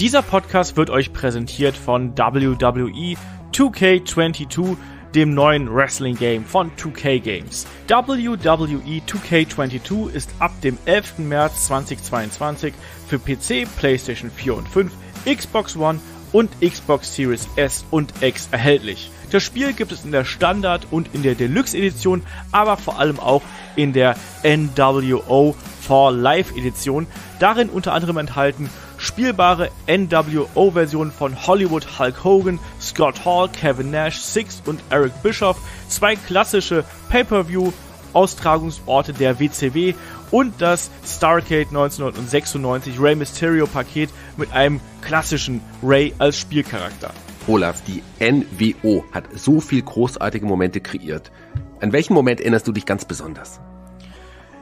Dieser Podcast wird euch präsentiert von WWE e 2K22, dem neuen Wrestling-Game von 2K Games. WWE e 2K22 ist ab dem 11. März 2022 für PC, PlayStation 4 und 5, Xbox One und Xbox Series S und X erhältlich. Das Spiel gibt es in der Standard- und in der Deluxe-Edition, aber vor allem auch in der NWO 4 Live-Edition. Darin unter anderem enthalten spielbare nwo version von Hollywood Hulk Hogan, Scott Hall, Kevin Nash, Six und Eric Bischoff, zwei klassische Pay-per-view Austragungsorte der WCW und das Starcade 1996 Rey Mysterio Paket mit einem klassischen Rey als Spielcharakter. Olaf, die NWO hat so viel großartige Momente kreiert. An welchen Moment erinnerst du dich ganz besonders?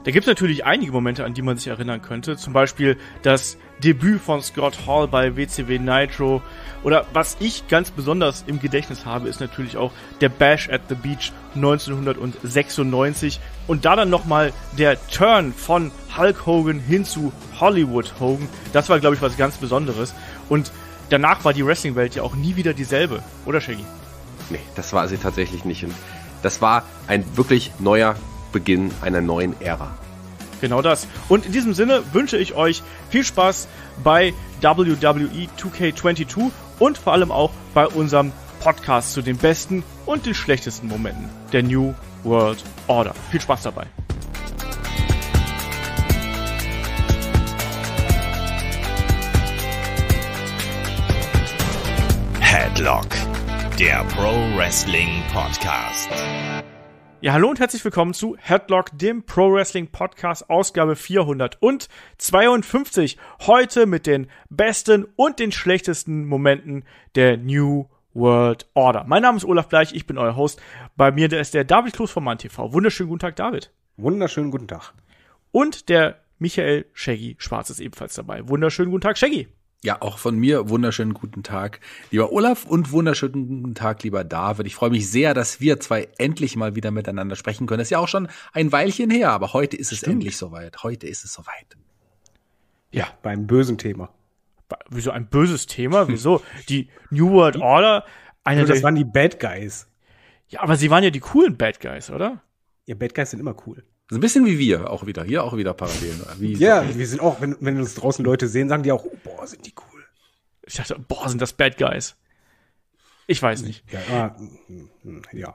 Da gibt es natürlich einige Momente, an die man sich erinnern könnte. Zum Beispiel das Debüt von Scott Hall bei WCW Nitro. Oder was ich ganz besonders im Gedächtnis habe, ist natürlich auch der Bash at the Beach 1996. Und da dann nochmal der Turn von Hulk Hogan hin zu Hollywood Hogan. Das war, glaube ich, was ganz Besonderes. Und danach war die Wrestling-Welt ja auch nie wieder dieselbe. Oder, Shaggy? Nee, das war sie tatsächlich nicht. Und das war ein wirklich neuer Beginn einer neuen Ära. Genau das. Und in diesem Sinne wünsche ich euch viel Spaß bei WWE e 2K22 und vor allem auch bei unserem Podcast zu den besten und den schlechtesten Momenten der New World Order. Viel Spaß dabei. Headlock, der Pro Wrestling Podcast. Ja, hallo und herzlich willkommen zu Headlock, dem Pro Wrestling Podcast, Ausgabe 452. Heute mit den besten und den schlechtesten Momenten der New World Order. Mein Name ist Olaf Bleich, ich bin euer Host. Bei mir ist der David Kloß von MannTV. Wunderschönen guten Tag, David. Wunderschönen guten Tag. Und der Michael Shaggy Schwarz ist ebenfalls dabei. Wunderschönen guten Tag, Shaggy. Ja, auch von mir wunderschönen guten Tag, lieber Olaf und wunderschönen guten Tag, lieber David. Ich freue mich sehr, dass wir zwei endlich mal wieder miteinander sprechen können. Das ist ja auch schon ein Weilchen her, aber heute ist es endlich soweit. Heute ist es soweit. Ja, bei einem bösen Thema. Wieso ein böses Thema? Wieso? Die New World Order? Eine das waren die Bad Guys. Ja, aber sie waren ja die coolen Bad Guys, oder? Ja, Bad Guys sind immer cool. So ein bisschen wie wir auch wieder. Hier auch wieder parallel. Wie ja, so. wir sind auch, wenn, wenn uns draußen Leute sehen, sagen die auch, oh, boah, sind die cool. Ich dachte, boah, sind das Bad Guys. Ich weiß nicht. Ja, ah, ja.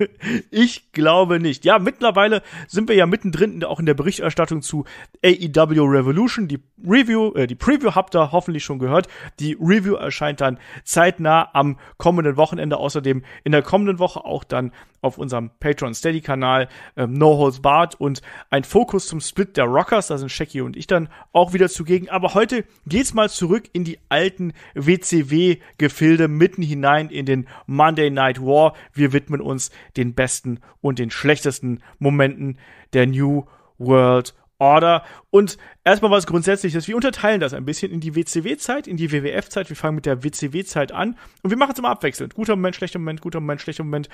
ich glaube nicht. Ja, mittlerweile sind wir ja mittendrin auch in der Berichterstattung zu AEW Revolution. Die Review, äh, die Preview habt ihr hoffentlich schon gehört. Die Review erscheint dann zeitnah am kommenden Wochenende. Außerdem in der kommenden Woche auch dann auf unserem Patreon Steady Kanal ähm, No Holds Barred und ein Fokus zum Split der Rockers. Da sind Shecky und ich dann auch wieder zugegen. Aber heute geht's mal zurück in die alten WCW Gefilde mitten hinein in den Monday Night War. War. Wir widmen uns den besten und den schlechtesten Momenten der New World Order. Und erstmal was Grundsätzliches. Wir unterteilen das ein bisschen in die WCW-Zeit, in die WWF-Zeit. Wir fangen mit der WCW-Zeit an und wir machen es immer abwechselnd. Guter Moment, schlechter Moment, guter Moment, schlechter Moment.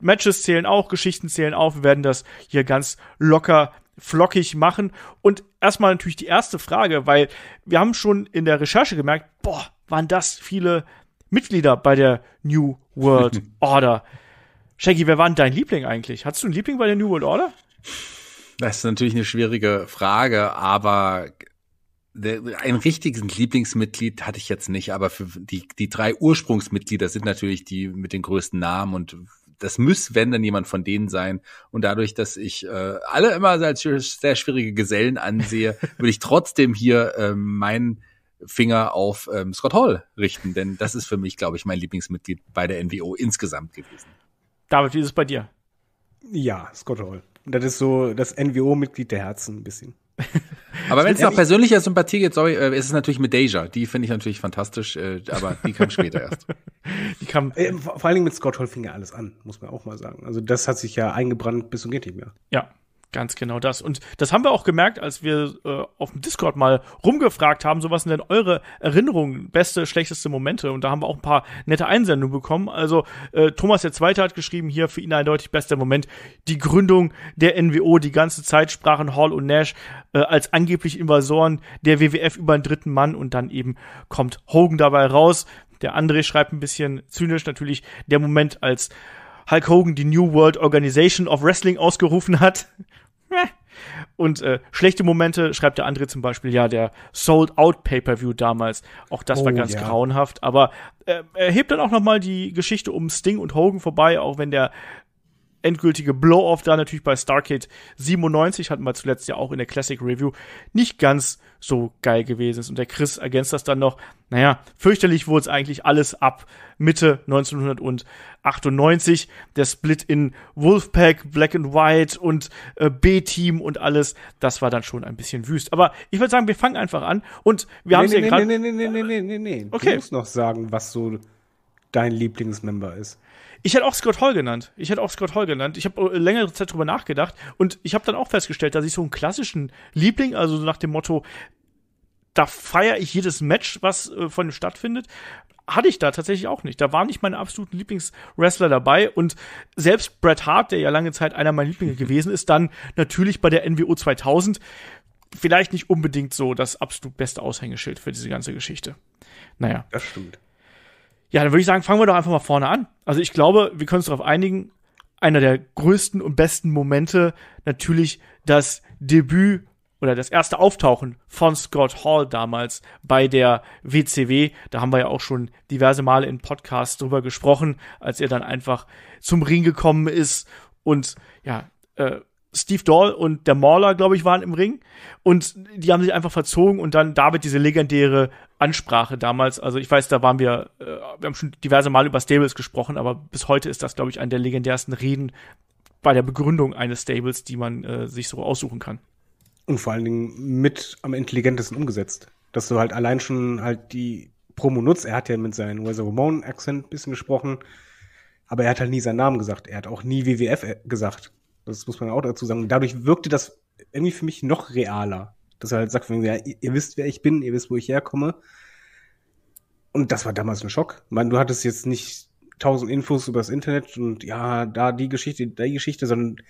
Matches zählen auch, Geschichten zählen auch. Wir werden das hier ganz locker flockig machen. Und erstmal natürlich die erste Frage, weil wir haben schon in der Recherche gemerkt, boah, waren das viele Mitglieder bei der New World Order. Shaggy, wer war denn dein Liebling eigentlich? Hattest du einen Liebling bei der New World Order? Das ist natürlich eine schwierige Frage, aber ein richtiges Lieblingsmitglied hatte ich jetzt nicht, aber für die, die drei Ursprungsmitglieder sind natürlich die mit den größten Namen und das muss, wenn, dann jemand von denen sein. Und dadurch, dass ich äh, alle immer als sehr schwierige Gesellen ansehe, würde ich trotzdem hier äh, meinen Finger auf ähm, Scott Hall richten, denn das ist für mich, glaube ich, mein Lieblingsmitglied bei der NWO insgesamt gewesen. David, wie ist es bei dir? Ja, Scott Hall. Das ist so das NWO-Mitglied der Herzen ein bisschen. aber wenn es nach persönlicher Sympathie geht, sorry, äh, ist es natürlich mit Deja. Die finde ich natürlich fantastisch, äh, aber die kam später erst. Die kam äh, vor allen Dingen mit Scott Hall fing ja alles an, muss man auch mal sagen. Also das hat sich ja eingebrannt bis und geht nicht mehr. Ja, Ganz genau das. Und das haben wir auch gemerkt, als wir äh, auf dem Discord mal rumgefragt haben, so was sind denn eure Erinnerungen, beste, schlechteste Momente? Und da haben wir auch ein paar nette Einsendungen bekommen. Also äh, Thomas der Zweite hat geschrieben, hier für ihn eindeutig bester Moment, die Gründung der NWO. Die ganze Zeit sprachen Hall und Nash äh, als angeblich Invasoren der WWF über einen dritten Mann und dann eben kommt Hogan dabei raus. Der André schreibt ein bisschen zynisch natürlich, der Moment als Hulk Hogan die New World Organization of Wrestling ausgerufen hat. Und äh, schlechte Momente schreibt der andere zum Beispiel, ja, der Sold Out Pay-per-View damals. Auch das oh, war ganz ja. grauenhaft. Aber äh, er hebt dann auch noch mal die Geschichte um Sting und Hogan vorbei, auch wenn der endgültige Blow-Off da natürlich bei Starcade 97, hatten wir zuletzt ja auch in der Classic Review, nicht ganz so geil gewesen ist. Und der Chris ergänzt das dann noch, naja, fürchterlich wurde es eigentlich alles ab Mitte 1998. Der Split in Wolfpack, Black and White und äh, B-Team und alles, das war dann schon ein bisschen wüst. Aber ich würde sagen, wir fangen einfach an und wir nee, haben nee, nee, gerade... Nee, nee, nee, nee, nee, nee, nee, nee. Okay. Du musst noch sagen, was so dein Lieblingsmember ist. Ich hätte auch Scott Hall genannt. Ich hätte auch Scott Hall genannt. Ich habe äh, längere Zeit drüber nachgedacht und ich habe dann auch festgestellt, dass ich so einen klassischen Liebling, also nach dem Motto, da feiere ich jedes Match, was äh, von ihm stattfindet, hatte ich da tatsächlich auch nicht. Da waren nicht meine absoluten Lieblingswrestler dabei und selbst Bret Hart, der ja lange Zeit einer meiner Lieblinge gewesen ist, dann natürlich bei der NWO 2000 vielleicht nicht unbedingt so das absolut beste Aushängeschild für diese ganze Geschichte. Naja. Das stimmt. Ja, dann würde ich sagen, fangen wir doch einfach mal vorne an. Also ich glaube, wir können uns darauf einigen, einer der größten und besten Momente natürlich das Debüt oder das erste Auftauchen von Scott Hall damals bei der WCW. Da haben wir ja auch schon diverse Male in Podcasts drüber gesprochen, als er dann einfach zum Ring gekommen ist und ja, äh, Steve Dahl und der Mauler, glaube ich, waren im Ring. Und die haben sich einfach verzogen und dann David diese legendäre Ansprache damals. Also ich weiß, da waren wir, äh, wir haben schon diverse Mal über Stables gesprochen, aber bis heute ist das, glaube ich, eine der legendärsten Reden bei der Begründung eines Stables, die man äh, sich so aussuchen kann. Und vor allen Dingen mit am intelligentesten umgesetzt. Dass du halt allein schon halt die Promo nutzt. Er hat ja mit seinem Weather ramon accent ein bisschen gesprochen, aber er hat halt nie seinen Namen gesagt. Er hat auch nie WWF äh, gesagt. Das muss man auch dazu sagen. Dadurch wirkte das irgendwie für mich noch realer. Dass er halt sagt, ja, ihr wisst, wer ich bin, ihr wisst, wo ich herkomme. Und das war damals ein Schock. Ich meine, du hattest jetzt nicht tausend Infos übers Internet und ja, da die Geschichte, die Geschichte, sondern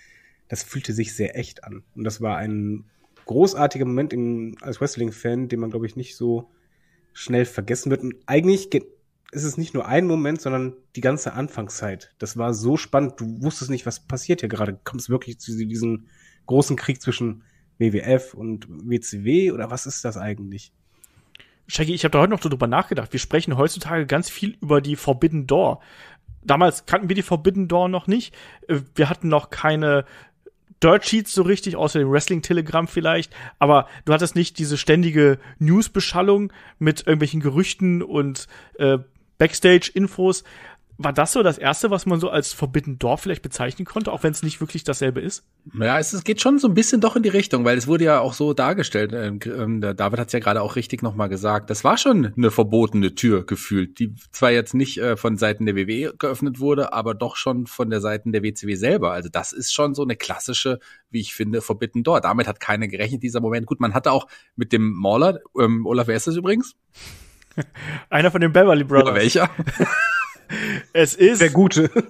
das fühlte sich sehr echt an. Und das war ein großartiger Moment im, als Wrestling-Fan, den man, glaube ich, nicht so schnell vergessen wird. Und eigentlich geht ist es nicht nur ein Moment, sondern die ganze Anfangszeit. Das war so spannend. Du wusstest nicht, was passiert hier gerade. Du kommst wirklich zu diesem großen Krieg zwischen WWF und WCW oder was ist das eigentlich? Shaggy, ich habe da heute noch drüber nachgedacht. Wir sprechen heutzutage ganz viel über die Forbidden Door. Damals kannten wir die Forbidden Door noch nicht. Äh, wir hatten noch keine Dirt Sheets so richtig, außer dem wrestling Telegram vielleicht, aber du hattest nicht diese ständige News-Beschallung mit irgendwelchen Gerüchten und äh, Backstage-Infos. War das so das erste, was man so als Forbidden Door vielleicht bezeichnen konnte, auch wenn es nicht wirklich dasselbe ist? Ja, es, es, geht schon so ein bisschen doch in die Richtung, weil es wurde ja auch so dargestellt. Ähm, ähm David hat es ja gerade auch richtig nochmal gesagt. Das war schon eine verbotene Tür gefühlt, die zwar jetzt nicht äh, von Seiten der WWE geöffnet wurde, aber doch schon von der Seiten der WCW selber. Also das ist schon so eine klassische, wie ich finde, Forbidden Door. Damit hat keiner gerechnet, dieser Moment. Gut, man hatte auch mit dem Mauler, ähm, Olaf, wer ist das übrigens? Einer von den Beverly Brothers. Ja, welcher? Es ist. Der Gute.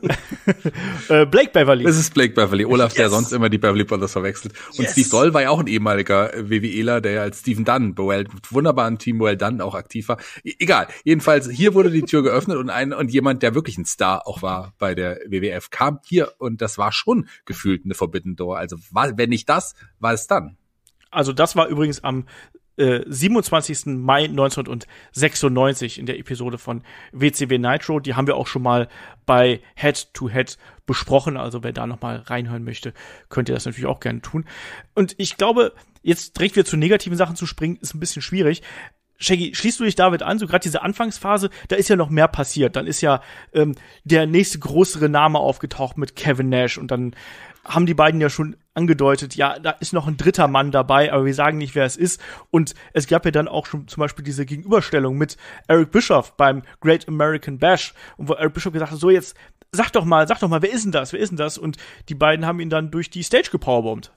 Äh, Blake Beverly. Es ist Blake Beverly. Olaf, yes. der sonst immer die Beverly Brothers verwechselt. Und yes. Steve Doll war ja auch ein ehemaliger WWEler, der ja als Stephen Dunn, Well, wunderbaren Team Well Dunn auch aktiv war. E egal. Jedenfalls, hier wurde die Tür geöffnet und ein, und jemand, der wirklich ein Star auch war bei der WWF, kam hier und das war schon gefühlt eine Forbidden Door. Also, war, wenn nicht das, war es dann. Also das war übrigens am 27. Äh, Mai 1996 in der Episode von WCW Nitro. Die haben wir auch schon mal bei Head to Head besprochen. Also wer da noch mal reinhören möchte, könnt ihr das natürlich auch gerne tun. Und ich glaube, jetzt direkt wieder zu negativen Sachen zu springen, ist ein bisschen schwierig. Shaggy, schließt du dich David an? So gerade diese Anfangsphase, da ist ja noch mehr passiert. Dann ist ja ähm, der nächste größere Name aufgetaucht mit Kevin Nash und dann haben die beiden ja schon angedeutet, ja, da ist noch ein dritter Mann dabei, aber wir sagen nicht, wer es ist. Und es gab ja dann auch schon zum Beispiel diese Gegenüberstellung mit Eric Bischoff beim Great American Bash, und wo Eric Bischoff gesagt hat, so jetzt sag doch mal, sag doch mal, wer ist denn das, wer ist denn das? Und die beiden haben ihn dann durch die Stage gepowerbombt.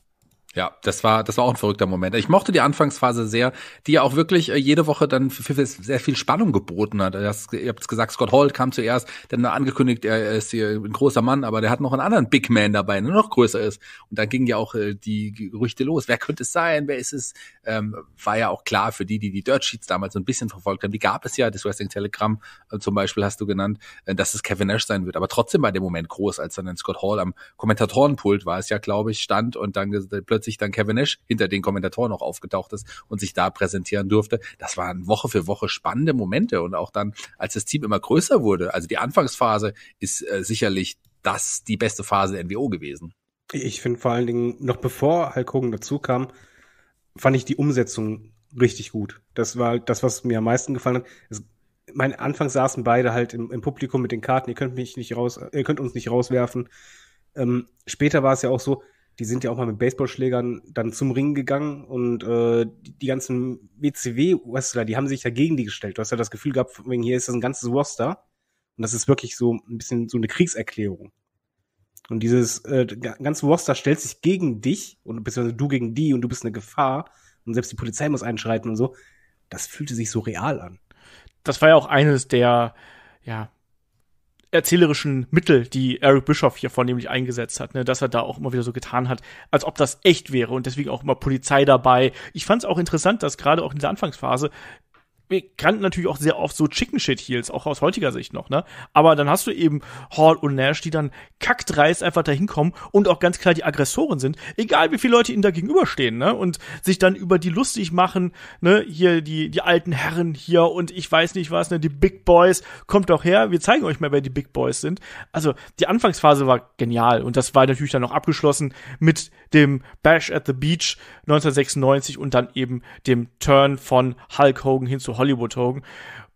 Ja, das war, das war auch ein verrückter Moment. Ich mochte die Anfangsphase sehr, die ja auch wirklich äh, jede Woche dann für, für sehr viel Spannung geboten hat. Das, ihr habt gesagt, Scott Hall kam zuerst, dann angekündigt, er ist hier ein großer Mann, aber der hat noch einen anderen Big Man dabei, der noch größer ist. Und dann gingen ja auch äh, die Gerüchte los. Wer könnte es sein? Wer ist es? Ähm, war ja auch klar für die, die die Dirt Sheets damals so ein bisschen verfolgt haben. Die gab es ja, das Wrestling Telegram äh, zum Beispiel hast du genannt, dass es Kevin Nash sein wird. Aber trotzdem war der Moment groß, als dann Scott Hall am Kommentatorenpult war es ja, glaube ich, stand und dann plötzlich plötzlich dann Kevin Nash hinter den Kommentatoren noch aufgetaucht ist und sich da präsentieren durfte. Das waren Woche für Woche spannende Momente und auch dann, als das Team immer größer wurde. Also die Anfangsphase ist äh, sicherlich das die beste Phase der NWO gewesen. Ich finde vor allen Dingen, noch bevor Hulk Hogan dazu kam, fand ich die Umsetzung richtig gut. Das war halt das, was mir am meisten gefallen hat. Es, mein Anfang saßen beide halt im, im, Publikum mit den Karten. Ihr könnt mich nicht raus, ihr könnt uns nicht rauswerfen. Ähm, später war es ja auch so, die sind ja auch mal mit Baseballschlägern dann zum Ring gegangen und äh, die, die ganzen WCW-Wrestler, die haben sich ja gegen die gestellt. Du hast ja das Gefühl gehabt, von wegen hier ist das ein ganzes Roster und das ist wirklich so ein bisschen so eine Kriegserklärung. Und dieses äh, ganze Roster stellt sich gegen dich und beziehungsweise du gegen die und du bist eine Gefahr und selbst die Polizei muss einschreiten und so. Das fühlte sich so real an. Das war ja auch eines der ja, erzählerischen Mittel, die Eric Bischoff hier vornehmlich eingesetzt hat, ne, dass er da auch immer wieder so getan hat, als ob das echt wäre und deswegen auch immer Polizei dabei. Ich fand es auch interessant, dass gerade auch in dieser Anfangsphase wir kannten natürlich auch sehr oft so Chicken Shit Heels, auch aus heutiger Sicht noch, ne? Aber dann hast du eben Hall und Nash, die dann kackdreist einfach dahin kommen und auch ganz klar die Aggressoren sind, egal wie viele Leute ihnen da gegenüberstehen, ne? Und sich dann über die lustig machen, ne? Hier die, die alten Herren hier und ich weiß nicht was, ne? Die Big Boys, kommt doch her, wir zeigen euch mal, wer die Big Boys sind. Also, die Anfangsphase war genial und das war natürlich dann noch abgeschlossen mit dem Bash at the Beach 1996 und dann eben dem Turn von Hulk Hogan hin zu Hollywood Hogan.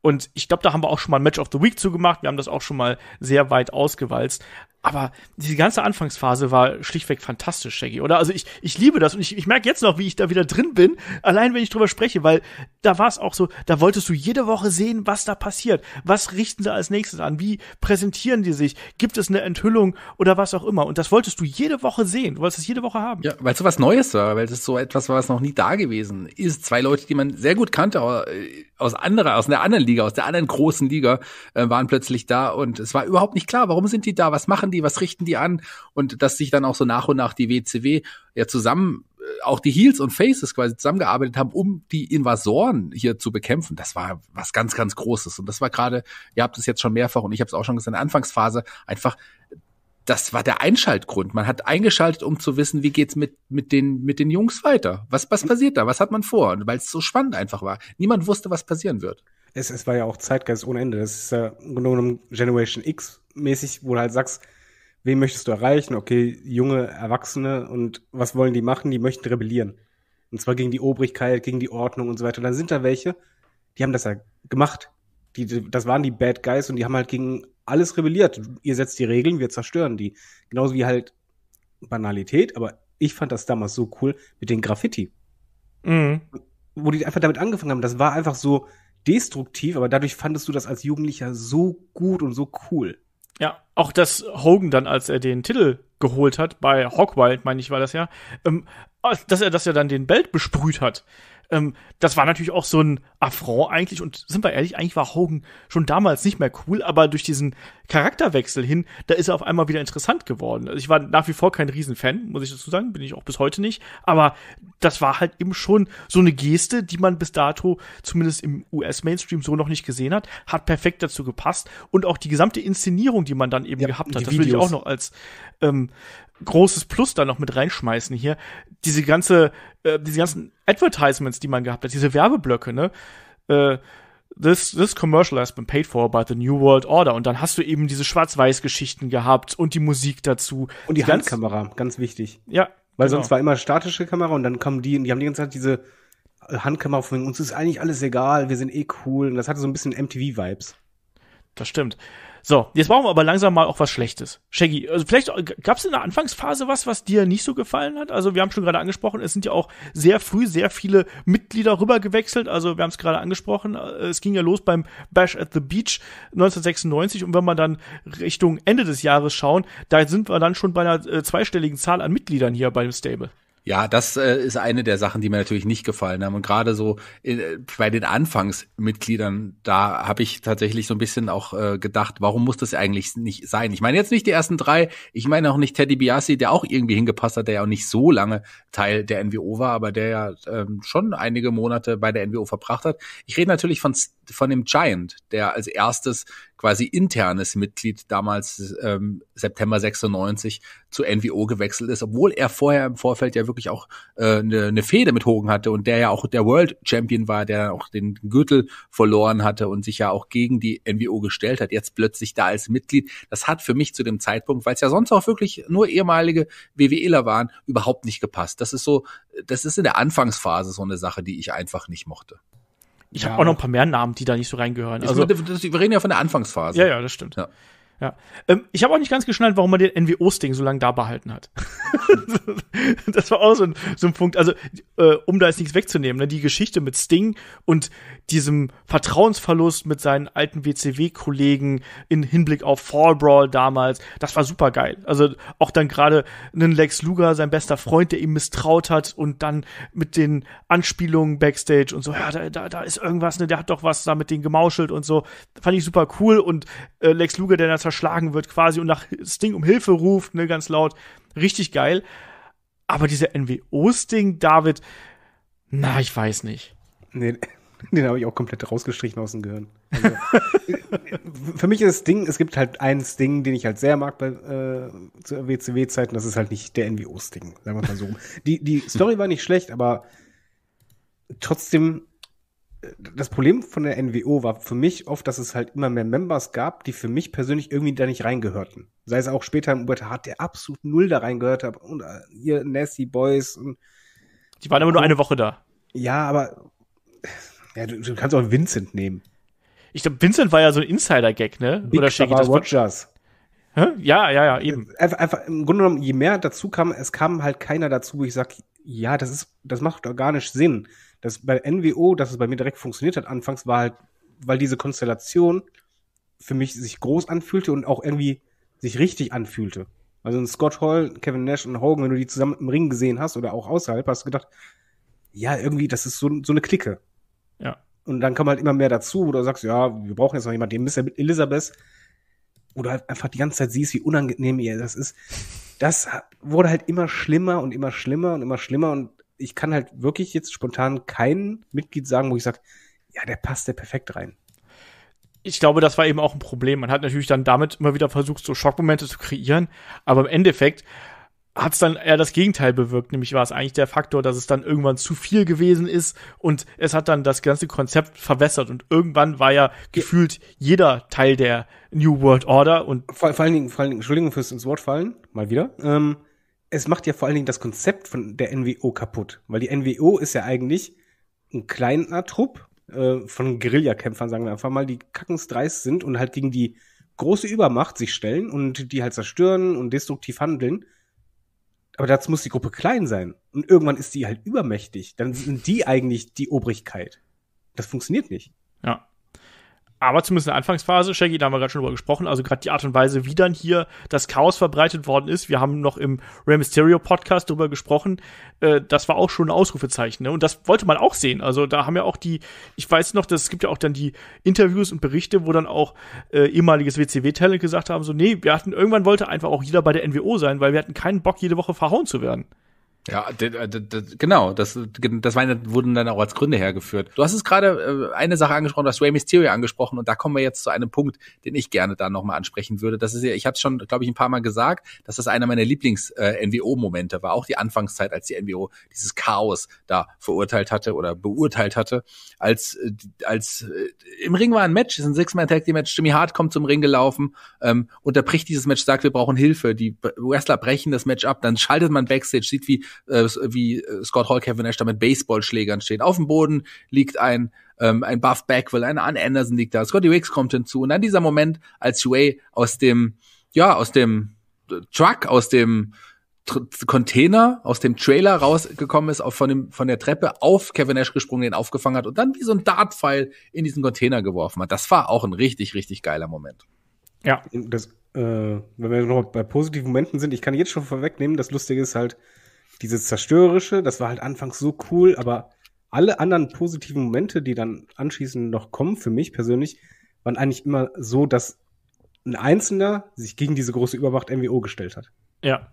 Und ich glaube, da haben wir auch schon mal ein Match of the Week zugemacht. Wir haben das auch schon mal sehr weit ausgewalzt aber diese ganze Anfangsphase war schlichtweg fantastisch, Shaggy, oder? Also ich, ich liebe das und ich, ich merke jetzt noch, wie ich da wieder drin bin, allein wenn ich drüber spreche, weil da war es auch so, da wolltest du jede Woche sehen, was da passiert. Was richten sie als nächstes an? Wie präsentieren die sich? Gibt es eine Enthüllung oder was auch immer? Und das wolltest du jede Woche sehen. Du wolltest es jede Woche haben. Ja, weil es so was Neues war, weil es so etwas war, was noch nie da gewesen ist. Zwei Leute, die man sehr gut kannte, äh, aus anderer, aus einer anderen Liga, aus der anderen großen Liga, äh, waren plötzlich da und es war überhaupt nicht klar, warum sind die da? Was machen machen die, was richten die an? Und dass sich dann auch so nach und nach die WCW ja zusammen äh, auch die Heels und Faces quasi zusammengearbeitet haben, um die Invasoren hier zu bekämpfen. Das war was ganz, ganz Großes. Und das war gerade, ihr habt es jetzt schon mehrfach und ich habe es auch schon gesagt, in der Anfangsphase einfach, das war der Einschaltgrund. Man hat eingeschaltet, um zu wissen, wie geht's mit, mit den, mit den Jungs weiter? Was, was passiert da? Was hat man vor? Und Weil es so spannend einfach war. Niemand wusste, was passieren wird. Es, es war ja auch Zeitgeist ohne Ende. Das ist ja äh, genommen Generation X mäßig, wo du halt sagst, Wen möchtest du erreichen? Okay, junge Erwachsene und was wollen die machen? Die möchten rebellieren. Und zwar gegen die Obrigkeit, gegen die Ordnung und so weiter. Und dann sind da welche, die haben das ja gemacht. Die, das waren die Bad Guys und die haben halt gegen alles rebelliert. Ihr setzt die Regeln, wir zerstören die. Genauso wie halt Banalität, aber ich fand das damals so cool mit den Graffiti. Mhm. Wo die einfach damit angefangen haben, das war einfach so destruktiv, aber dadurch fandest du das als Jugendlicher so gut und so cool. Ja, auch dass Hogan dann, als er den Titel geholt hat, bei Hogwild, meine ich, war das ja, ähm, dass er das ja dann den Belt besprüht hat ähm, das war natürlich auch so ein Affront eigentlich. Und sind wir ehrlich, eigentlich war Hogan schon damals nicht mehr cool, aber durch diesen Charakterwechsel hin, da ist er auf einmal wieder interessant geworden. Also ich war nach wie vor kein Riesenfan, muss ich dazu sagen, bin ich auch bis heute nicht. Aber das war halt eben schon so eine Geste, die man bis dato zumindest im US-Mainstream so noch nicht gesehen hat, hat perfekt dazu gepasst. Und auch die gesamte Inszenierung, die man dann eben ja, gehabt hat, das Videos. will ich auch noch als ähm, großes Plus da noch mit reinschmeißen hier diese ganze, äh, diese ganzen Advertisements, die man gehabt hat, diese Werbeblöcke, ne? Äh, This, this commercial has been paid for by the New World Order. Und dann hast du eben diese Schwarz-Weiß-Geschichten gehabt und die Musik dazu. Und die, die Handkamera, ganz, ganz wichtig. Ja. Weil genau. sonst war immer statische Kamera und dann kamen die und die haben die ganze Zeit diese Handkamera von uns ist eigentlich alles egal, wir sind eh cool. Und das hatte so ein bisschen MTV-Vibes. Das stimmt. So, jetzt brauchen wir aber langsam mal auch was Schlechtes. Shaggy, also vielleicht gab es in der Anfangsphase was, was dir nicht so gefallen hat? Also wir haben schon gerade angesprochen, es sind ja auch sehr früh sehr viele Mitglieder rübergewechselt. Also wir haben es gerade angesprochen, äh, es ging ja los beim Bash at the Beach 1996 und wenn wir dann Richtung Ende des Jahres schauen, da sind wir dann schon bei einer äh, zweistelligen Zahl an Mitgliedern hier bei dem Stable. Ja, das äh, ist eine der Sachen, die mir natürlich nicht gefallen haben. Und gerade so äh, bei den Anfangsmitgliedern, da habe ich tatsächlich so ein bisschen auch äh, gedacht, warum muss das eigentlich nicht sein? Ich meine jetzt nicht die ersten drei, ich meine auch nicht Teddy Biassi, der auch irgendwie hingepasst hat, der ja auch nicht so lange Teil der NWO war, aber der ja ähm, schon einige Monate bei der NWO verbracht hat. Ich rede natürlich von, von dem Giant, der als erstes quasi internes Mitglied damals ähm, September 96 zu NWO gewechselt ist, obwohl er vorher im Vorfeld ja wirklich auch eine äh, ne, ne Fehde mit Hogan hatte und der ja auch der World Champion war, der auch den Gürtel verloren hatte und sich ja auch gegen die NWO gestellt hat, jetzt plötzlich da als Mitglied. Das hat für mich zu dem Zeitpunkt, weil es ja sonst auch wirklich nur ehemalige WWEler waren, überhaupt nicht gepasst. Das ist so, das ist in der Anfangsphase so eine Sache, die ich einfach nicht mochte. Ich ja. habe auch noch ein paar mehr Namen, die da nicht so reingehören. Also, wir reden ja von der Anfangsphase. Ja, ja, das stimmt. Ja. Ja. Ähm, ich habe auch nicht ganz geschnallt, warum man den NWO-Sting so lange da behalten hat. das war auch so ein, so ein Punkt. Also, äh, um da jetzt nichts wegzunehmen, ne? die Geschichte mit Sting und diesem Vertrauensverlust mit seinen alten WCW-Kollegen im Hinblick auf Fall Brawl damals, das war super geil. Also, auch dann gerade einen Lex Luger, sein bester Freund, der ihm misstraut hat und dann mit den Anspielungen backstage und so, ja, da, da, da ist irgendwas, ne, der hat doch was da mit denen gemauschelt und so. Fand ich super cool und äh, Lex Luger, der natürlich verschlagen wird quasi und nach Sting um Hilfe ruft, ne, ganz laut. Richtig geil. Aber dieser NWO-Sting, David, na, ich weiß nicht. Nee, den habe ich auch komplett rausgestrichen aus dem Gehirn. Also, für mich ist das Ding, es gibt halt einen Sting, den ich halt sehr mag bei äh, WCW-Zeiten, das ist halt nicht der NWO-Sting, sagen wir mal so. die, die Story war nicht schlecht, aber trotzdem das Problem von der NWO war für mich oft, dass es halt immer mehr Members gab, die für mich persönlich irgendwie da nicht reingehörten. Sei es auch später im Uberta Hart, der absolut null da reingehört hat. Und äh, hier Nasty Boys und. Die waren immer nur eine Woche da. Ja, aber. Ja, du, du kannst auch Vincent nehmen. Ich glaube, Vincent war ja so ein Insider-Gag, ne? Big Oder Shaggy Rogers. Hä? Ja, ja, ja, eben. Äh, einfach, einfach, im Grunde genommen, je mehr dazu kam, es kam halt keiner dazu, wo ich sage, ja, das ist, das macht organisch Sinn. Das bei NWO, dass es bei mir direkt funktioniert hat anfangs, war halt, weil diese Konstellation für mich sich groß anfühlte und auch irgendwie sich richtig anfühlte. Also ein Scott Hall, Kevin Nash und Hogan, wenn du die zusammen im Ring gesehen hast oder auch außerhalb, hast du gedacht, ja, irgendwie, das ist so, so eine Clique. Ja. Und dann kam halt immer mehr dazu, oder sagst, ja, wir brauchen jetzt noch jemanden, den Mr. Elizabeth. Oder halt einfach die ganze Zeit siehst, wie unangenehm ihr das ist. Das wurde halt immer schlimmer und immer schlimmer und immer schlimmer. Und ich kann halt wirklich jetzt spontan kein Mitglied sagen, wo ich sage, ja, der passt der perfekt rein. Ich glaube, das war eben auch ein Problem. Man hat natürlich dann damit immer wieder versucht, so Schockmomente zu kreieren, aber im Endeffekt hat es dann eher das Gegenteil bewirkt. Nämlich war es eigentlich der Faktor, dass es dann irgendwann zu viel gewesen ist und es hat dann das ganze Konzept verwässert und irgendwann war ja gefühlt jeder Teil der New World Order und vor, vor allen Dingen, vor allen Dingen, Entschuldigung fürs ins Wort fallen, mal wieder. Ähm, es macht ja vor allen Dingen das Konzept von der NWO kaputt, weil die NWO ist ja eigentlich ein kleiner Trupp äh, von Guerillakämpfern, sagen wir einfach mal, die kackensdreist sind und halt gegen die große Übermacht sich stellen und die halt zerstören und destruktiv handeln. Aber dazu muss die Gruppe klein sein. Und irgendwann ist die halt übermächtig. Dann sind die eigentlich die Obrigkeit. Das funktioniert nicht. Aber zumindest in der Anfangsphase, Shaggy, da haben wir gerade schon drüber gesprochen, also gerade die Art und Weise, wie dann hier das Chaos verbreitet worden ist. Wir haben noch im Rey Mysterio Podcast drüber gesprochen. Äh, das war auch schon ein Ausrufezeichen. Ne? Und das wollte man auch sehen. Also da haben ja auch die, ich weiß noch, das gibt ja auch dann die Interviews und Berichte, wo dann auch äh, ehemaliges WCW-Talent gesagt haben, so, nee, wir hatten, irgendwann wollte einfach auch jeder bei der NWO sein, weil wir hatten keinen Bock, jede Woche verhauen zu werden. Ja, äh, genau, das, das meine, wurden dann auch als Gründe hergeführt. Du hast es gerade äh, eine Sache angesprochen, du hast Ray Mysterio angesprochen und da kommen wir jetzt zu einem Punkt, den ich gerne da nochmal ansprechen würde. Das ist ja, ich habe es schon, glaube ich, ein paar Mal gesagt, dass das einer meiner Lieblings-NWO-Momente äh, war, auch die Anfangszeit, als die NWO dieses Chaos da verurteilt hatte oder beurteilt hatte, als, äh, als äh, im Ring war ein Match, ist ein Six-Man-Tag-Team-Match, Jimmy Hart kommt zum Ring gelaufen, ähm, unterbricht dieses Match, sagt, wir brauchen Hilfe, die Wrestler brechen das Match ab, dann schaltet man Backstage, sieht, wie äh, wie äh, Scott Hall, Kevin Nash da mit Baseballschlägern steht. Auf dem Boden liegt ein ähm, ein Buff Backwell, ein An Anderson liegt da, Scotty Wicks kommt hinzu und dann dieser Moment, als Huey aus dem, ja, aus dem äh, Truck, aus dem Tr Container, aus dem Trailer rausgekommen ist, auf, von, dem, von der Treppe auf Kevin Nash gesprungen, den aufgefangen hat und dann wie so ein Dartpfeil in diesen Container geworfen hat. Das war auch ein richtig, richtig geiler Moment. Ja, das, äh, wenn wir noch bei positiven Momenten sind, ich kann jetzt schon vorwegnehmen, das Lustige ist halt, dieses Zerstörerische, das war halt anfangs so cool, aber alle anderen positiven Momente, die dann anschließend noch kommen, für mich persönlich, waren eigentlich immer so, dass ein Einzelner sich gegen diese große Übermacht MWO gestellt hat. Ja.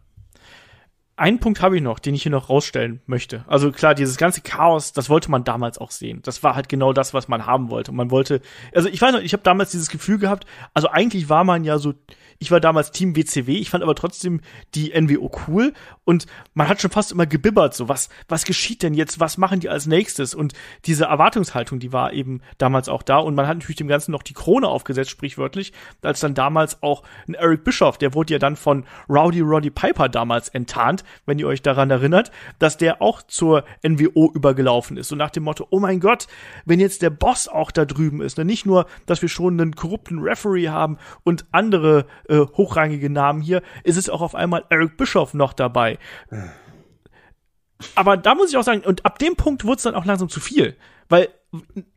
Einen Punkt habe ich noch, den ich hier noch rausstellen möchte. Also klar, dieses ganze Chaos, das wollte man damals auch sehen. Das war halt genau das, was man haben wollte. Und man wollte, also ich weiß noch, ich habe damals dieses Gefühl gehabt, also eigentlich war man ja so ich war damals Team WCW, ich fand aber trotzdem die NWO cool und man hat schon fast immer gebibbert, so was, was geschieht denn jetzt, was machen die als nächstes? Und diese Erwartungshaltung, die war eben damals auch da und man hat natürlich dem Ganzen noch die Krone aufgesetzt, sprichwörtlich, als dann damals auch ein Eric Bischoff, der wurde ja dann von Rowdy Roddy Piper damals enttarnt, wenn ihr euch daran erinnert, dass der auch zur NWO übergelaufen ist und nach dem Motto, oh mein Gott, wenn jetzt der Boss auch da drüben ist, ne? nicht nur, dass wir schon einen korrupten Referee haben und andere äh, hochrangige Namen hier, ist es auch auf einmal Eric Bischoff noch dabei. Aber da muss ich auch sagen, und ab dem Punkt wurde es dann auch langsam zu viel, weil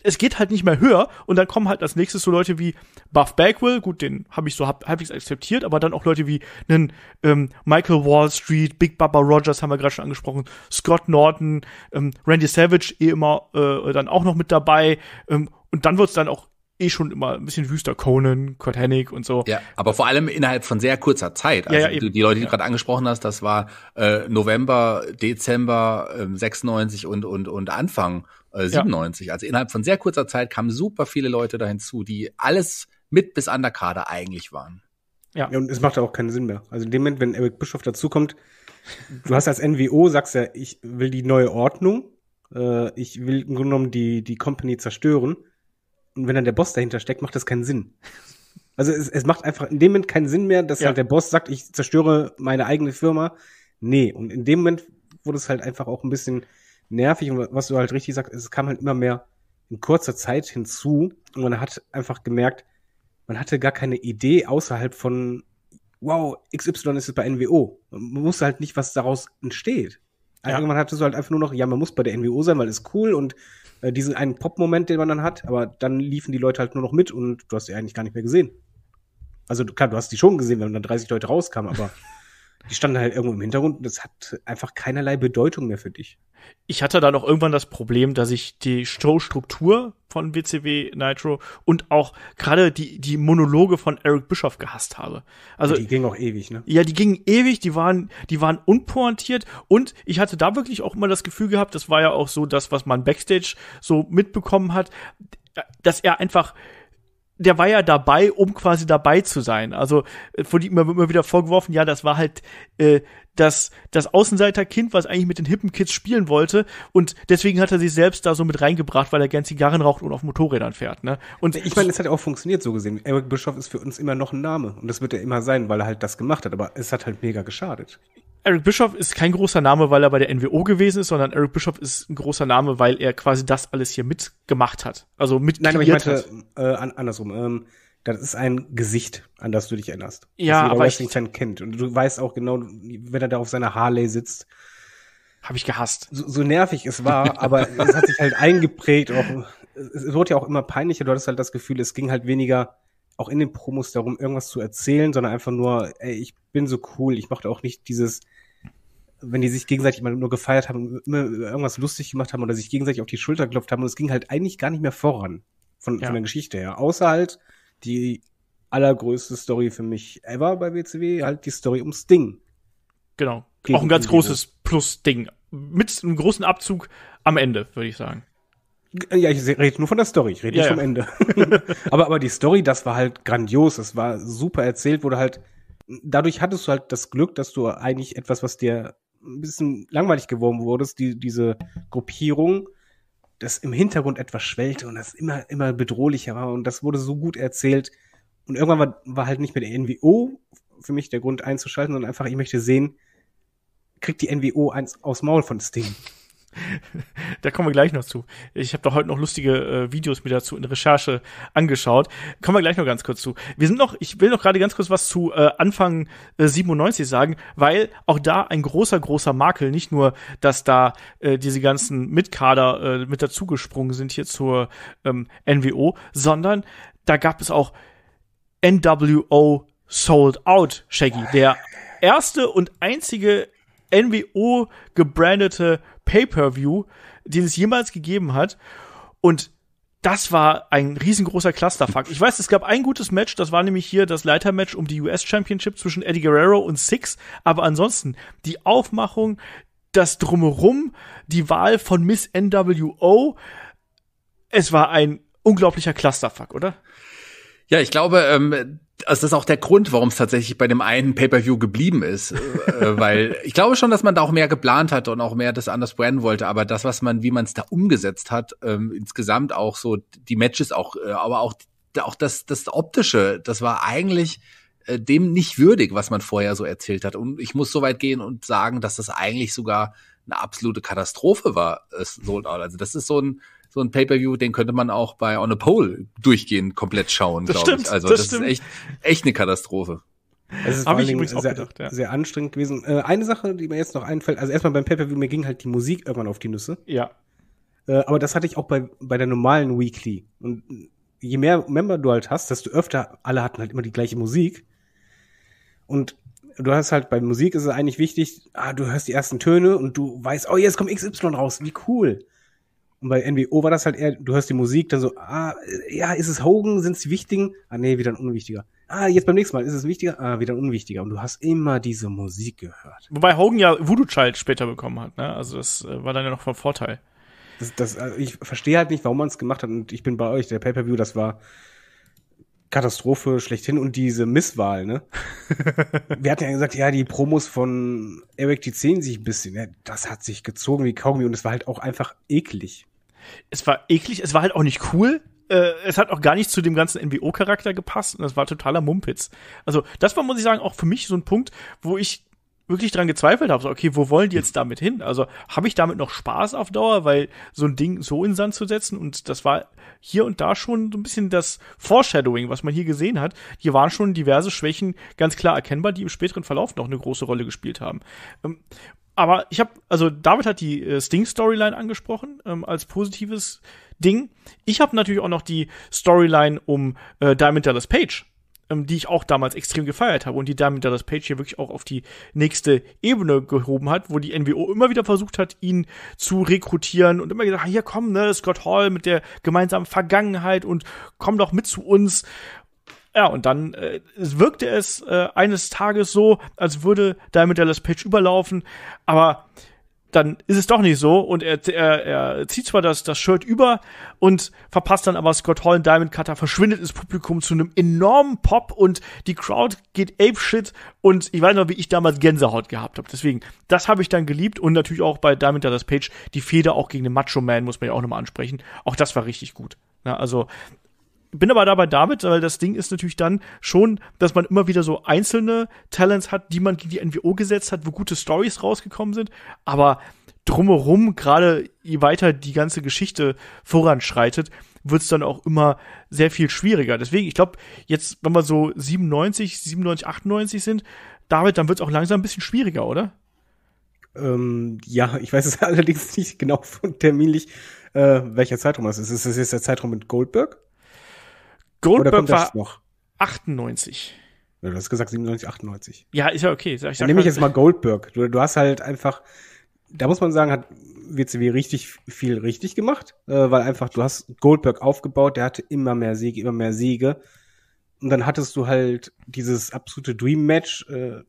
es geht halt nicht mehr höher und dann kommen halt als nächstes so Leute wie Buff Bagwell, gut, den habe ich so halbwegs akzeptiert, aber dann auch Leute wie einen ähm, Michael Wall Street, Big Baba Rogers haben wir gerade schon angesprochen, Scott Norton, ähm, Randy Savage eh immer äh, dann auch noch mit dabei ähm, und dann wird es dann auch eh schon immer ein bisschen wüster. Conan, Kurt Hennig und so. Ja, aber vor allem innerhalb von sehr kurzer Zeit. Also ja, ja, also die, die Leute, die du gerade angesprochen hast, das war äh, November, Dezember äh, 96 und, und, und Anfang äh, 97. Also innerhalb von sehr kurzer Zeit kamen super viele Leute da hinzu, die alles mit bis an der Kader eigentlich waren. Ja. ja. Und es macht auch keinen Sinn mehr. Also in dem Moment, wenn Eric Bischoff dazukommt, du hast als NWO, sagst ja, ich will die neue Ordnung, äh, ich will im Grunde genommen die, die Company zerstören. Und wenn dann der Boss dahinter steckt, macht das keinen Sinn. Also es, es macht einfach in dem Moment keinen Sinn mehr, dass ja. halt der Boss sagt, ich zerstöre meine eigene Firma. Nee, und in dem Moment wurde es halt einfach auch ein bisschen nervig. Und was du halt richtig sagst, es kam halt immer mehr in kurzer Zeit hinzu. Und man hat einfach gemerkt, man hatte gar keine Idee außerhalb von, wow, XY ist es bei NWO. Man wusste halt nicht, was daraus entsteht. Ja. Irgendwann hattest du halt einfach nur noch, ja, man muss bei der NWO sein, weil es cool und äh, diesen einen Pop-Moment, den man dann hat, aber dann liefen die Leute halt nur noch mit und du hast sie eigentlich gar nicht mehr gesehen. Also klar, du hast die schon gesehen, wenn dann 30 Leute rauskamen, aber Die standen halt irgendwo im Hintergrund und das hat einfach keinerlei Bedeutung mehr für dich. Ich hatte dann auch irgendwann das Problem, dass ich die Showstruktur von WCW Nitro und auch gerade die, die Monologe von Eric Bischoff gehasst habe. Also ja, die gingen auch ewig, ne? Ja, die gingen ewig, die waren die waren unpointiert und ich hatte da wirklich auch immer das Gefühl gehabt, das war ja auch so das, was man backstage so mitbekommen hat, dass er einfach der war ja dabei, um quasi dabei zu sein. Also äh, wurde immer, immer wieder vorgeworfen, ja, das war halt äh, das, das Außenseiterkind, was eigentlich mit den hippen Kids spielen wollte. Und deswegen hat er sich selbst da so mit reingebracht, weil er gern Zigarren raucht und auf Motorrädern fährt. Ne? Und ich meine, es hat ja auch funktioniert so gesehen. Eric Bischoff ist für uns immer noch ein Name. Und das wird er immer sein, weil er halt das gemacht hat. Aber es hat halt mega geschadet. Eric Bischoff ist kein großer Name, weil er bei der NWO gewesen ist, sondern Eric Bischoff ist ein großer Name, weil er quasi das alles hier mitgemacht hat. Also mit Nein, aber ich meinte äh, andersrum. Ähm, das ist ein Gesicht, an das du dich erinnerst. Ja, das aber Wrestling Fan kennt und du weißt auch genau, wenn er da auf seiner Harley sitzt. Habe ich gehasst. So, so nervig es war, aber es hat sich halt eingeprägt. Auch, es wurde ja auch immer peinlicher. Du hattest halt das Gefühl, es ging halt weniger auch in den Promos darum, irgendwas zu erzählen, sondern einfach nur, ey, ich bin so cool. Ich mochte auch nicht dieses, wenn die sich gegenseitig immer nur gefeiert haben immer irgendwas lustig gemacht haben oder sich gegenseitig auf die Schulter geklopft haben. Und es ging halt eigentlich gar nicht mehr voran von, ja. von der Geschichte her. Außer halt die allergrößte Story für mich ever bei WCW, halt die Story ums Ding. Genau. Gegen auch ein ganz ne? großes Plus-Ding. Mit einem großen Abzug am Ende, würde ich sagen. Ja, ich rede nur von der Story, ich rede ja, nicht vom ja. Ende. aber, aber die Story, das war halt grandios, es war super erzählt, wurde halt, dadurch hattest du halt das Glück, dass du eigentlich etwas, was dir ein bisschen langweilig geworden wurdest, die, diese Gruppierung, das im Hintergrund etwas schwellte und das immer, immer bedrohlicher war und das wurde so gut erzählt. Und irgendwann war, war halt nicht mehr der NWO für mich der Grund einzuschalten, sondern einfach, ich möchte sehen, kriegt die NWO eins aus Maul von Sting. da kommen wir gleich noch zu. Ich habe doch heute noch lustige äh, Videos mir dazu in Recherche angeschaut. Kommen wir gleich noch ganz kurz zu. Wir sind noch, ich will noch gerade ganz kurz was zu äh, Anfang äh, 97 sagen, weil auch da ein großer, großer Makel, nicht nur, dass da äh, diese ganzen Mitkader äh, mit dazugesprungen sind hier zur ähm, NWO, sondern da gab es auch NWO Sold Out Shaggy, der erste und einzige NWO gebrandete Pay-per-View, den es jemals gegeben hat. Und das war ein riesengroßer Clusterfuck. Ich weiß, es gab ein gutes Match, das war nämlich hier das Leitermatch um die US Championship zwischen Eddie Guerrero und Six, aber ansonsten die Aufmachung, das drumherum, die Wahl von Miss NWO, es war ein unglaublicher Clusterfuck, oder? Ja, ich glaube, ähm, also das ist auch der Grund, warum es tatsächlich bei dem einen Pay-per-View geblieben ist, äh, äh, weil ich glaube schon, dass man da auch mehr geplant hat und auch mehr das anders branden wollte. Aber das, was man, wie man es da umgesetzt hat, ähm, insgesamt auch so die Matches auch, äh, aber auch auch das das optische, das war eigentlich äh, dem nicht würdig, was man vorher so erzählt hat. Und ich muss so weit gehen und sagen, dass das eigentlich sogar eine absolute Katastrophe war. Es so, also das ist so ein so ein Pay-per-View, den könnte man auch bei On a Pole durchgehend komplett schauen, glaube ich. Also das, das ist echt, echt eine Katastrophe. Es ist Hab ich übrigens auch sehr, gedacht, ja. sehr anstrengend gewesen. Äh, eine Sache, die mir jetzt noch einfällt, also erstmal beim Pay-Per-View, mir ging halt die Musik irgendwann auf die Nüsse. Ja. Äh, aber das hatte ich auch bei, bei der normalen Weekly. Und je mehr Member du halt hast, desto öfter, alle hatten halt immer die gleiche Musik. Und du hast halt, bei Musik ist es eigentlich wichtig, ah, du hörst die ersten Töne und du weißt, oh, jetzt kommt XY raus, wie cool. Und bei NWO war das halt eher, du hörst die Musik, dann so, ah, ja, ist es Hogan, sind es die Wichtigen? Ah, nee, wieder ein Unwichtiger. Ah, jetzt beim nächsten Mal, ist es wichtiger? Ah, wieder ein Unwichtiger. Und du hast immer diese Musik gehört. Wobei Hogan ja Voodoo Child später bekommen hat, ne? Also das äh, war dann ja noch von Vorteil. Das, das, also ich verstehe halt nicht, warum man es gemacht hat. Und ich bin bei euch, der Pay-Per-View, das war Katastrophe schlechthin. Und diese Misswahl, ne? Wir hatten ja gesagt, ja, die Promos von Eric, die zählen sich ein bisschen. Ja, das hat sich gezogen wie Kaugummi. Und es war halt auch einfach eklig. Es war eklig, es war halt auch nicht cool. Äh, es hat auch gar nicht zu dem ganzen NWO-Charakter gepasst und das war totaler Mumpitz. Also, das war, muss ich sagen, auch für mich so ein Punkt, wo ich wirklich dran gezweifelt habe, so, okay, wo wollen die jetzt damit hin? Also habe ich damit noch Spaß auf Dauer, weil so ein Ding so in Sand zu setzen und das war hier und da schon so ein bisschen das Foreshadowing, was man hier gesehen hat. Hier waren schon diverse Schwächen ganz klar erkennbar, die im späteren Verlauf noch eine große Rolle gespielt haben. Ähm, aber ich habe, also David hat die äh, Sting-Storyline angesprochen ähm, als positives Ding. Ich habe natürlich auch noch die Storyline um äh, Diamond Dallas Page, ähm, die ich auch damals extrem gefeiert habe und die Diamond Dallas Page hier wirklich auch auf die nächste Ebene gehoben hat, wo die NWO immer wieder versucht hat, ihn zu rekrutieren und immer gesagt, ah, hier komm, ne, Scott Hall mit der gemeinsamen Vergangenheit und komm doch mit zu uns. Ja, und dann äh, es wirkte es äh, eines Tages so, als würde Diamond Dallas Page überlaufen, aber dann ist es doch nicht so und er, er, er zieht zwar das, das Shirt über und verpasst dann aber Scott Hall einen Diamond Cutter, verschwindet ins Publikum zu einem enormen Pop und die Crowd geht apeshit und ich weiß noch, wie ich damals Gänsehaut gehabt habe. Deswegen, das habe ich dann geliebt und natürlich auch bei Diamond Dallas Page die Feder auch gegen den Macho Man, muss man ja auch nochmal ansprechen. Auch das war richtig gut. Ja, also bin aber dabei damit, weil das Ding ist natürlich dann schon, dass man immer wieder so einzelne Talents hat, die man gegen die NWO gesetzt hat, wo gute Stories rausgekommen sind, aber drumherum, gerade je weiter die ganze Geschichte voranschreitet, wird es dann auch immer sehr viel schwieriger. Deswegen, ich glaube, jetzt, wenn wir so 97, 97, 98 sind, damit, dann wird es auch langsam ein bisschen schwieriger, oder? Ähm, ja, ich weiß es allerdings nicht genau von terminlich, äh, welcher Zeitraum das ist. Ist das jetzt der Zeitraum mit Goldberg? Goldberg war noch? 98. Ja, du hast gesagt 97, 98. Ja, ist ja okay. Ich sag Dann nehme ich jetzt mal Goldberg. Du, du hast halt einfach, da muss man sagen, hat WCW richtig viel richtig gemacht, äh, weil einfach du hast Goldberg aufgebaut, der hatte immer mehr Siege, immer mehr Siege. Und dann hattest du halt dieses absolute Dream-Match, äh,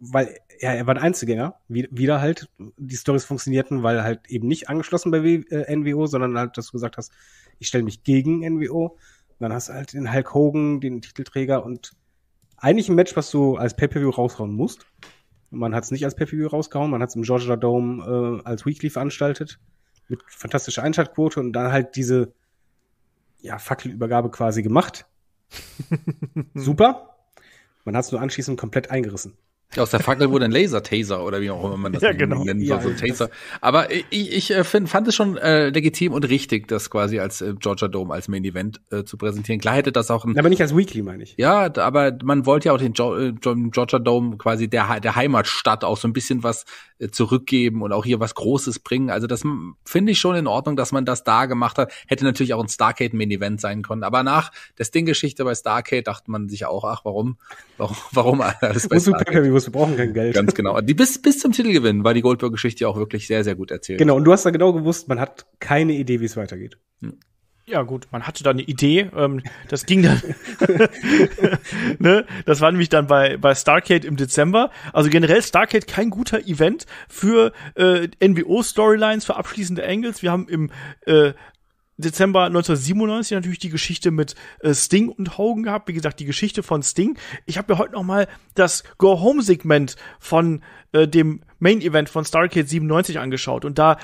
weil ja, er war ein Einzelgänger, wie, wieder halt, die Stories funktionierten, weil halt eben nicht angeschlossen bei w äh, NWO, sondern halt, dass du gesagt hast, ich stelle mich gegen NWO dann hast du halt den Hulk Hogan, den Titelträger und eigentlich ein Match, was du als Pay-Per-View raushauen musst. Man hat es nicht als Pay-Per-View rausgehauen, man hat es im Georgia Dome äh, als Weekly veranstaltet mit fantastischer Einschaltquote und dann halt diese ja, Fackelübergabe quasi gemacht. Super. Man hat es nur anschließend komplett eingerissen. Aus der Fackel wurde ein Laser-Taser oder wie auch immer man das ja, genau. nennt. Ja, so ein Taser. Aber ich, ich äh, find, fand es schon äh, legitim und richtig, das quasi als äh, Georgia Dome als Main Event äh, zu präsentieren. Klar hätte das auch ein. Aber nicht als Weekly, meine ich. Ja, aber man wollte ja auch den jo äh, Georgia Dome quasi der, der Heimatstadt auch so ein bisschen was äh, zurückgeben und auch hier was Großes bringen. Also das finde ich schon in Ordnung, dass man das da gemacht hat. Hätte natürlich auch ein Starcade Main Event sein können. Aber nach der Sting-Geschichte bei Starcade dachte man sich auch, ach, warum, warum, warum alles bei Starcade? Wir brauchen kein Geld. Ganz genau. Die bis, bis zum Titelgewinn war die Goldberg-Geschichte auch wirklich sehr, sehr gut erzählt. Genau. Und du hast da genau gewusst, man hat keine Idee, wie es weitergeht. Hm. Ja, gut, man hatte da eine Idee. Ähm, das ging dann. ne? Das war nämlich dann bei, bei Starcade im Dezember. Also generell Starcade kein guter Event für äh, NWO-Storylines, für abschließende Angles. Wir haben im äh, Dezember 1997 natürlich die Geschichte mit äh, Sting und Hogan gehabt. Wie gesagt, die Geschichte von Sting. Ich habe mir heute noch mal das Go-Home-Segment von äh, dem Main-Event von Starcade 97 angeschaut. Und da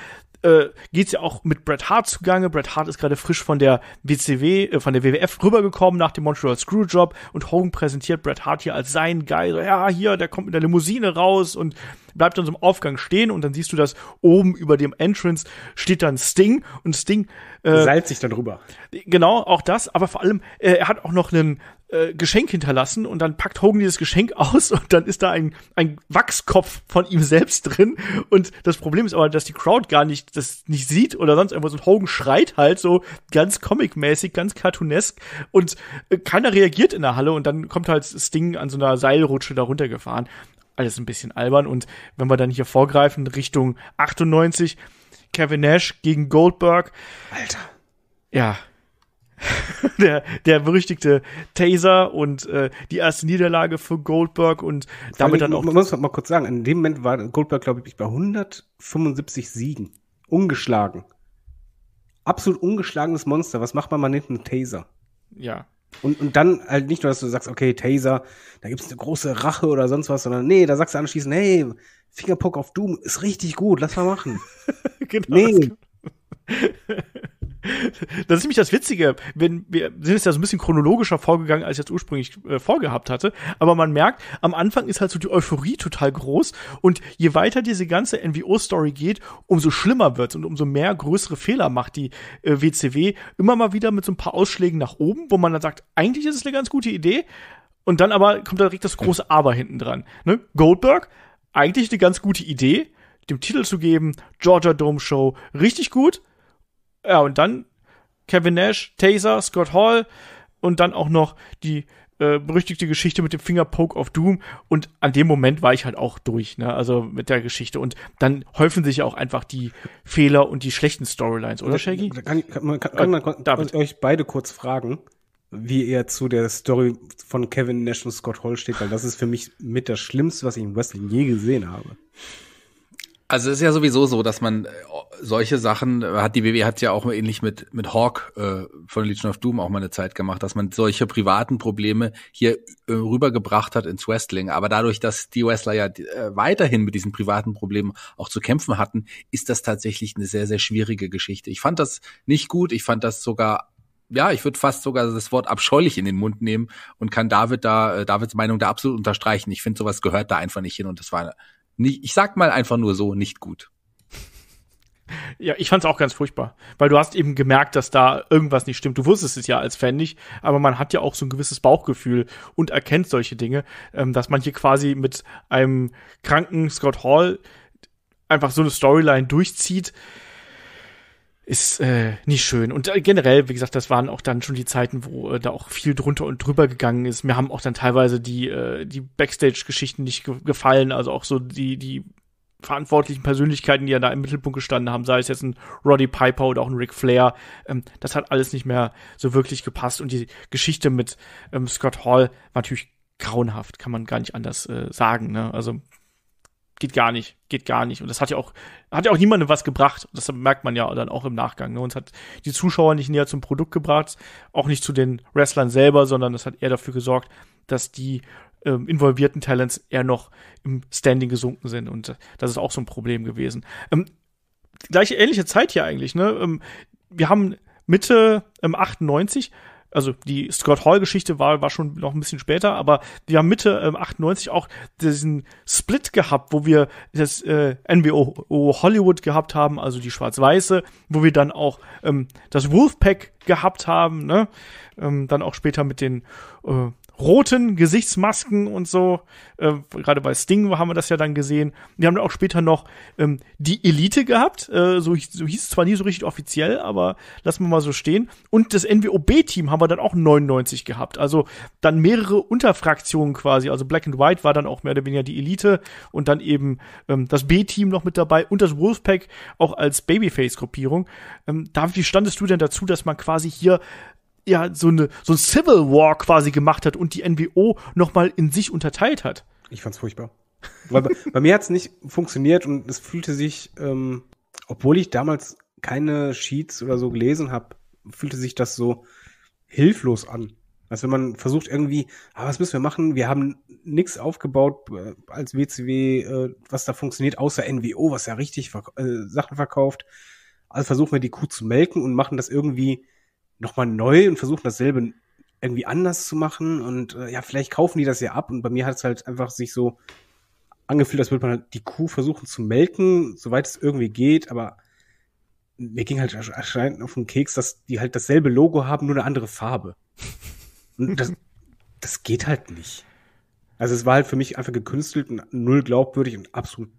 äh, geht's ja auch mit Bret Hart zugange. Bret Hart ist gerade frisch von der WCW, äh, von der WWF rübergekommen nach dem Montreal Screwjob und Hogan präsentiert Bret Hart hier als sein Geil. Ja, hier, der kommt mit der Limousine raus und bleibt dann so im Aufgang stehen und dann siehst du, dass oben über dem Entrance steht dann Sting und Sting äh, salzt sich dann rüber. Genau, auch das, aber vor allem, äh, er hat auch noch einen äh, Geschenk hinterlassen und dann packt Hogan dieses Geschenk aus und dann ist da ein, ein Wachskopf von ihm selbst drin. Und das Problem ist aber, dass die Crowd gar nicht das nicht sieht oder sonst irgendwas und Hogan schreit halt so ganz comic-mäßig, ganz cartoonesk und äh, keiner reagiert in der Halle und dann kommt halt das Ding an so einer Seilrutsche da runtergefahren. Alles ein bisschen albern und wenn wir dann hier vorgreifen Richtung 98, Kevin Nash gegen Goldberg. Alter. Ja, der, der berüchtigte Taser und äh, die erste Niederlage für Goldberg und damit dann auch. Man muss mal kurz sagen, in dem Moment war Goldberg, glaube ich, bei 175 Siegen. Ungeschlagen. Absolut ungeschlagenes Monster. Was macht man mal mit einem Taser? Ja. Und, und dann halt nicht nur, dass du sagst, okay, Taser, da gibt's eine große Rache oder sonst was, sondern nee, da sagst du anschließend, hey, Fingerpock auf Doom ist richtig gut, lass mal machen. genau. Nee. das ist nämlich das Witzige, wenn wir sind jetzt ja so ein bisschen chronologischer vorgegangen, als ich jetzt ursprünglich äh, vorgehabt hatte, aber man merkt, am Anfang ist halt so die Euphorie total groß und je weiter diese ganze NWO-Story geht, umso schlimmer wird's und umso mehr größere Fehler macht die äh, WCW immer mal wieder mit so ein paar Ausschlägen nach oben, wo man dann sagt, eigentlich ist es eine ganz gute Idee und dann aber kommt da direkt das große Aber hinten dran. Ne? Goldberg, eigentlich eine ganz gute Idee, dem Titel zu geben, Georgia Dome Show, richtig gut, ja, und dann Kevin Nash, Taser, Scott Hall und dann auch noch die äh, berüchtigte Geschichte mit dem Fingerpoke of Doom. Und an dem Moment war ich halt auch durch, ne? Also mit der Geschichte. Und dann häufen sich ja auch einfach die Fehler und die schlechten Storylines, oder, Shaggy? Kann, ich, kann, man, kann, äh, kann man euch beide kurz fragen, wie ihr zu der Story von Kevin Nash und Scott Hall steht, weil das ist für mich mit das Schlimmste, was ich im Wrestling je gesehen habe. Also es ist ja sowieso so, dass man äh, solche Sachen äh, hat die WWE hat ja auch ähnlich mit mit Hawk äh, von Legion of Doom auch mal eine Zeit gemacht, dass man solche privaten Probleme hier äh, rübergebracht hat ins Wrestling. Aber dadurch, dass die Wrestler ja äh, weiterhin mit diesen privaten Problemen auch zu kämpfen hatten, ist das tatsächlich eine sehr sehr schwierige Geschichte. Ich fand das nicht gut. Ich fand das sogar ja, ich würde fast sogar das Wort abscheulich in den Mund nehmen und kann David da, äh, Davids Meinung da absolut unterstreichen. Ich finde, sowas gehört da einfach nicht hin und das war nicht, ich sag mal einfach nur so, nicht gut. Ja, ich fand's auch ganz furchtbar, weil du hast eben gemerkt, dass da irgendwas nicht stimmt. Du wusstest es ja als Fan nicht, aber man hat ja auch so ein gewisses Bauchgefühl und erkennt solche Dinge, ähm, dass man hier quasi mit einem kranken Scott Hall einfach so eine Storyline durchzieht, ist äh, nicht schön. Und äh, generell, wie gesagt, das waren auch dann schon die Zeiten, wo äh, da auch viel drunter und drüber gegangen ist. Mir haben auch dann teilweise die, äh, die Backstage-Geschichten nicht ge gefallen, also auch so die, die verantwortlichen Persönlichkeiten, die ja da im Mittelpunkt gestanden haben, sei es jetzt ein Roddy Piper oder auch ein Ric Flair, ähm, das hat alles nicht mehr so wirklich gepasst. Und die Geschichte mit ähm, Scott Hall war natürlich grauenhaft, kann man gar nicht anders äh, sagen. Ne? Also geht gar nicht, geht gar nicht. Und das hat ja auch, hat ja auch niemandem was gebracht. Das merkt man ja dann auch im Nachgang. Ne? Uns hat die Zuschauer nicht näher zum Produkt gebracht, auch nicht zu den Wrestlern selber, sondern das hat eher dafür gesorgt, dass die ähm, involvierten Talents eher noch im Standing gesunken sind. Und äh, das ist auch so ein Problem gewesen. Ähm, gleiche ähnliche Zeit hier eigentlich, ne? Ähm, wir haben Mitte ähm, 98 also die Scott Hall-Geschichte war, war schon noch ein bisschen später, aber wir haben Mitte ähm, 98 auch diesen Split gehabt, wo wir das äh, NBO Hollywood gehabt haben, also die Schwarz-Weiße, wo wir dann auch ähm, das Wolfpack gehabt haben, ne? Ähm, dann auch später mit den äh, roten Gesichtsmasken und so. Ähm, Gerade bei Sting haben wir das ja dann gesehen. Wir haben dann auch später noch ähm, die Elite gehabt. Äh, so, so hieß es zwar nie so richtig offiziell, aber lassen wir mal so stehen. Und das NWOB-Team haben wir dann auch 99 gehabt. Also dann mehrere Unterfraktionen quasi. Also Black and White war dann auch mehr oder weniger die Elite und dann eben ähm, das B-Team noch mit dabei und das Wolfpack auch als Babyface-Gruppierung. Ähm, David, wie standest du denn dazu, dass man quasi hier ja so eine so ein Civil War quasi gemacht hat und die NWO noch mal in sich unterteilt hat. Ich fand's furchtbar. Weil bei, bei mir hat's nicht funktioniert und es fühlte sich, ähm, obwohl ich damals keine Sheets oder so gelesen habe, fühlte sich das so hilflos an. Also wenn man versucht irgendwie, ah, was müssen wir machen? Wir haben nichts aufgebaut äh, als WCW, äh, was da funktioniert, außer NWO, was ja richtig verk äh, Sachen verkauft. Also versuchen wir die Kuh zu melken und machen das irgendwie nochmal neu und versuchen dasselbe irgendwie anders zu machen. Und äh, ja, vielleicht kaufen die das ja ab. Und bei mir hat es halt einfach sich so angefühlt, als würde man halt die Kuh versuchen zu melken, soweit es irgendwie geht. Aber mir ging halt erscheinend auf den Keks, dass die halt dasselbe Logo haben, nur eine andere Farbe. Und das, das geht halt nicht. Also es war halt für mich einfach gekünstelt und null glaubwürdig und absolut.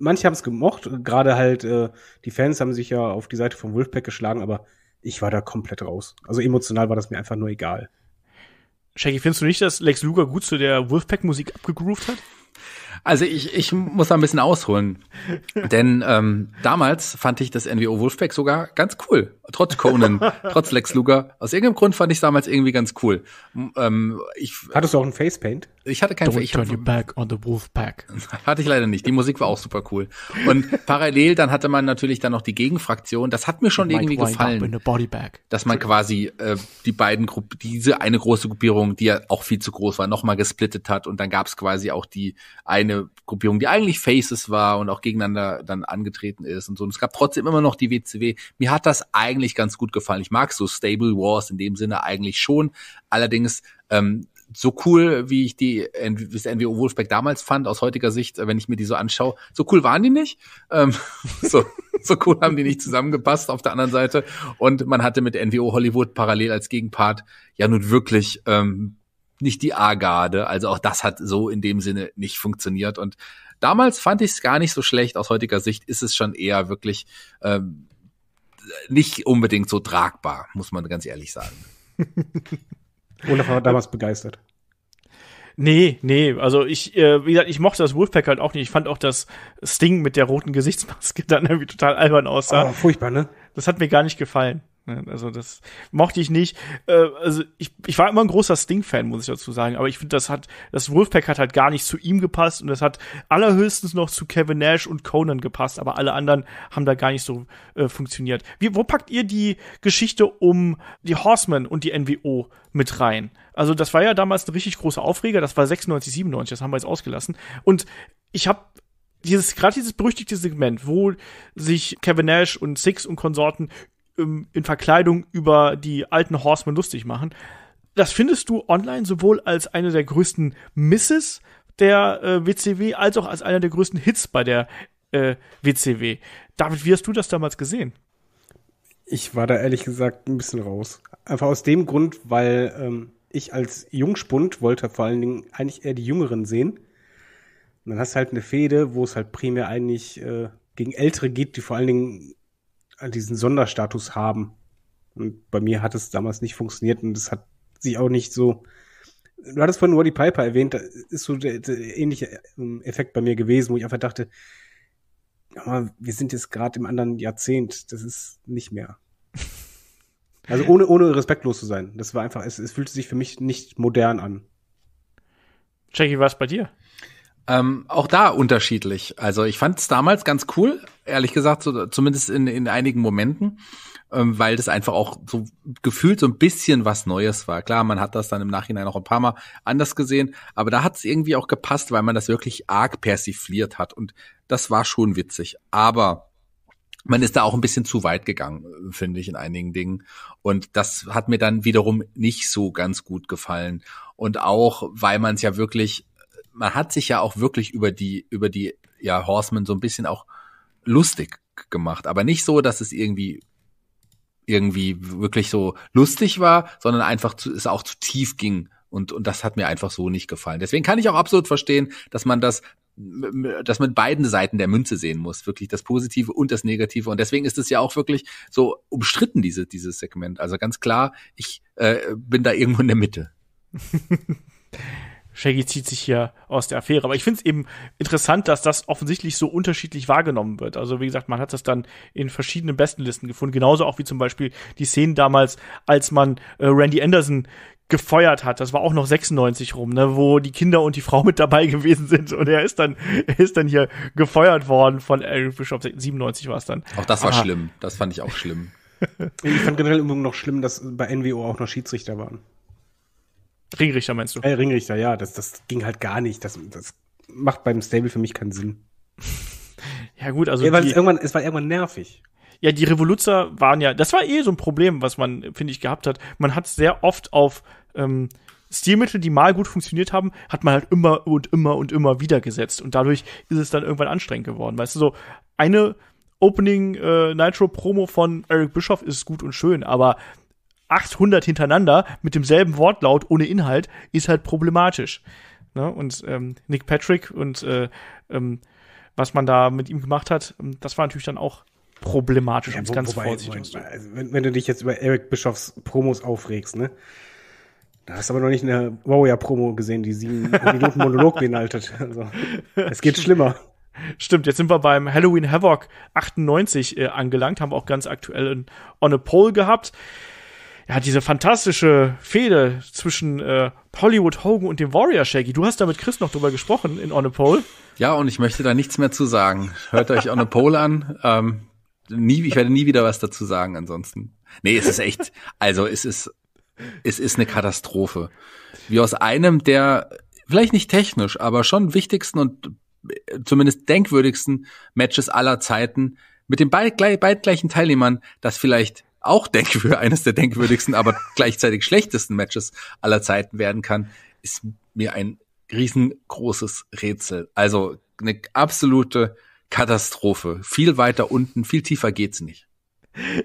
Manche haben es gemocht, gerade halt äh, die Fans haben sich ja auf die Seite von Wolfpack geschlagen, aber ich war da komplett raus. Also emotional war das mir einfach nur egal. Shaggy, findest du nicht, dass Lex Luger gut zu der Wolfpack-Musik abgegroovt hat? Also ich, ich muss da ein bisschen ausholen. Denn ähm, damals fand ich das NWO Wolfpack sogar ganz cool. Trotz Conan, trotz Lex Luger. Aus irgendeinem Grund fand ich damals irgendwie ganz cool. Ähm, ich, Hattest du auch ein Facepaint? Ich hatte kein Facepaint. turn your back on the Wolfpack. Hatte ich leider nicht. Die Musik war auch super cool. Und parallel dann hatte man natürlich dann noch die Gegenfraktion. Das hat mir schon irgendwie gefallen. Dass man quasi äh, die beiden Gruppen, diese eine große Gruppierung, die ja auch viel zu groß war, nochmal gesplittet hat. Und dann gab es quasi auch die einen eine Gruppierung, die eigentlich Faces war und auch gegeneinander dann angetreten ist und so. Und es gab trotzdem immer noch die WCW. Mir hat das eigentlich ganz gut gefallen. Ich mag so Stable Wars in dem Sinne eigentlich schon. Allerdings ähm, so cool, wie ich die das NWO Wolfpack damals fand, aus heutiger Sicht, äh, wenn ich mir die so anschaue, so cool waren die nicht. Ähm, so, so cool haben die nicht zusammengepasst auf der anderen Seite. Und man hatte mit NWO Hollywood parallel als Gegenpart ja nun wirklich ähm, nicht die A-Garde. Also auch das hat so in dem Sinne nicht funktioniert. Und damals fand ich es gar nicht so schlecht. Aus heutiger Sicht ist es schon eher wirklich ähm, nicht unbedingt so tragbar, muss man ganz ehrlich sagen. Olaf war damals begeistert. Nee, nee, also ich, äh, wie gesagt, ich mochte das Wolfpack halt auch nicht. Ich fand auch, das Sting mit der roten Gesichtsmaske dann irgendwie total albern aussah. Oh, furchtbar, ne? Das hat mir gar nicht gefallen. Ne? Also das mochte ich nicht. Äh, also ich, ich war immer ein großer Sting-Fan, muss ich dazu sagen. Aber ich finde, das hat, das Wolfpack hat halt gar nicht zu ihm gepasst und das hat allerhöchstens noch zu Kevin Nash und Conan gepasst, aber alle anderen haben da gar nicht so äh, funktioniert. Wie, wo packt ihr die Geschichte um die Horsemen und die NWO mit rein? Also das war ja damals ein richtig großer Aufreger. Das war 96, 97, das haben wir jetzt ausgelassen. Und ich habe dieses, gerade dieses berüchtigte Segment, wo sich Kevin Nash und Six und Konsorten ähm, in Verkleidung über die alten Horsemen lustig machen. Das findest du online sowohl als eine der größten Misses der äh, WCW als auch als einer der größten Hits bei der äh, WCW. David, wie hast du das damals gesehen? Ich war da ehrlich gesagt ein bisschen raus. Einfach aus dem Grund, weil ähm, ich als Jungspund wollte vor allen Dingen eigentlich eher die Jüngeren sehen. Und dann hast du halt eine Fehde, wo es halt primär eigentlich äh, gegen Ältere geht, die vor allen Dingen äh, diesen Sonderstatus haben. Und bei mir hat es damals nicht funktioniert und es hat sich auch nicht so. Du hattest von Wally Piper erwähnt, da ist so der, der ähnliche ähm, Effekt bei mir gewesen, wo ich einfach dachte, wir sind jetzt gerade im anderen Jahrzehnt, das ist nicht mehr. Also ohne, ohne respektlos zu sein. Das war einfach, es, es fühlte sich für mich nicht modern an. Jackie, war es bei dir? Ähm, auch da unterschiedlich. Also ich fand es damals ganz cool, ehrlich gesagt, so, zumindest in, in einigen Momenten, ähm, weil das einfach auch so gefühlt so ein bisschen was Neues war. Klar, man hat das dann im Nachhinein auch ein paar Mal anders gesehen, aber da hat es irgendwie auch gepasst, weil man das wirklich arg persifliert hat und das war schon witzig. Aber man ist da auch ein bisschen zu weit gegangen, finde ich, in einigen Dingen. Und das hat mir dann wiederum nicht so ganz gut gefallen. Und auch, weil man es ja wirklich man hat sich ja auch wirklich über die, über die, ja, Horsemen so ein bisschen auch lustig gemacht. Aber nicht so, dass es irgendwie irgendwie wirklich so lustig war, sondern einfach zu, es auch zu tief ging. Und, und das hat mir einfach so nicht gefallen. Deswegen kann ich auch absolut verstehen, dass man das, dass man beiden Seiten der Münze sehen muss. Wirklich das Positive und das Negative. Und deswegen ist es ja auch wirklich so umstritten, diese, dieses Segment. Also ganz klar, ich äh, bin da irgendwo in der Mitte. Shaggy zieht sich hier aus der Affäre. Aber ich finde es eben interessant, dass das offensichtlich so unterschiedlich wahrgenommen wird. Also wie gesagt, man hat das dann in verschiedenen Bestenlisten gefunden. Genauso auch wie zum Beispiel die Szenen damals, als man äh, Randy Anderson gefeuert hat. Das war auch noch 96 rum, ne, wo die Kinder und die Frau mit dabei gewesen sind und er ist dann er ist dann hier gefeuert worden von Eric Bischoff 97 war es dann. Auch das war Aha. schlimm. Das fand ich auch schlimm. ich fand generell immer noch schlimm, dass bei NWO auch noch Schiedsrichter waren. Ringrichter meinst du? Äh, Ringrichter, ja, das, das ging halt gar nicht. Das, das macht beim Stable für mich keinen Sinn. ja, gut, also. Ja, weil die, es, irgendwann, es war irgendwann nervig. Ja, die Revoluzer waren ja, das war eh so ein Problem, was man, finde ich, gehabt hat. Man hat sehr oft auf ähm, Stilmittel, die mal gut funktioniert haben, hat man halt immer und immer und immer wieder gesetzt. Und dadurch ist es dann irgendwann anstrengend geworden. Weißt du, so eine Opening äh, Nitro Promo von Eric Bischoff ist gut und schön, aber 800 hintereinander mit demselben Wortlaut ohne Inhalt ist halt problematisch. Ne? Und ähm, Nick Patrick und äh, ähm, was man da mit ihm gemacht hat, ähm, das war natürlich dann auch problematisch, ja, um es ganz vorsichtig zu also, wenn, wenn du dich jetzt über Eric Bischoffs Promos aufregst, ne? Da hast du aber noch nicht eine Warrior-Promo gesehen, die sieben Minuten Monolog beinhaltet. Also, es geht schlimmer. Stimmt, jetzt sind wir beim Halloween Havoc 98 äh, angelangt, haben auch ganz aktuell einen On a Poll gehabt ja, diese fantastische Fehde zwischen äh, Hollywood Hogan und dem Warrior Shaggy. Du hast da mit Chris noch drüber gesprochen in On a Pole. Ja, und ich möchte da nichts mehr zu sagen. Hört euch On a Pole an. Ähm, nie, ich werde nie wieder was dazu sagen ansonsten. Nee, es ist echt, also es ist, es ist eine Katastrophe. Wie aus einem der, vielleicht nicht technisch, aber schon wichtigsten und äh, zumindest denkwürdigsten Matches aller Zeiten mit den beid, beid gleichen Teilnehmern, das vielleicht auch denkwürdig, eines der denkwürdigsten, aber gleichzeitig schlechtesten Matches aller Zeiten werden kann, ist mir ein riesengroßes Rätsel. Also eine absolute Katastrophe. Viel weiter unten, viel tiefer geht's nicht.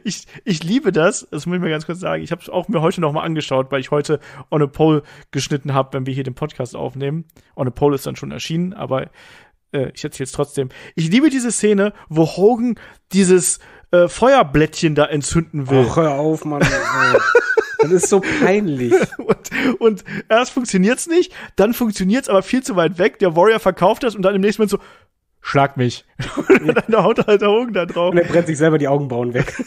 Ich, ich liebe das, das muss ich mir ganz kurz sagen. Ich habe es auch mir heute nochmal angeschaut, weil ich heute On a Poll geschnitten habe, wenn wir hier den Podcast aufnehmen. On a Poll ist dann schon erschienen, aber äh, ich erzähle es trotzdem. Ich liebe diese Szene, wo Hogan dieses äh, Feuerblättchen da entzünden will. Och, hör auf, Mann. Das ist so peinlich. und, und erst funktioniert's nicht, dann funktioniert's aber viel zu weit weg. Der Warrior verkauft das und dann im nächsten Moment so, schlag mich. und dann haut er halt der Augen da drauf. Und er brennt sich selber die Augenbrauen weg.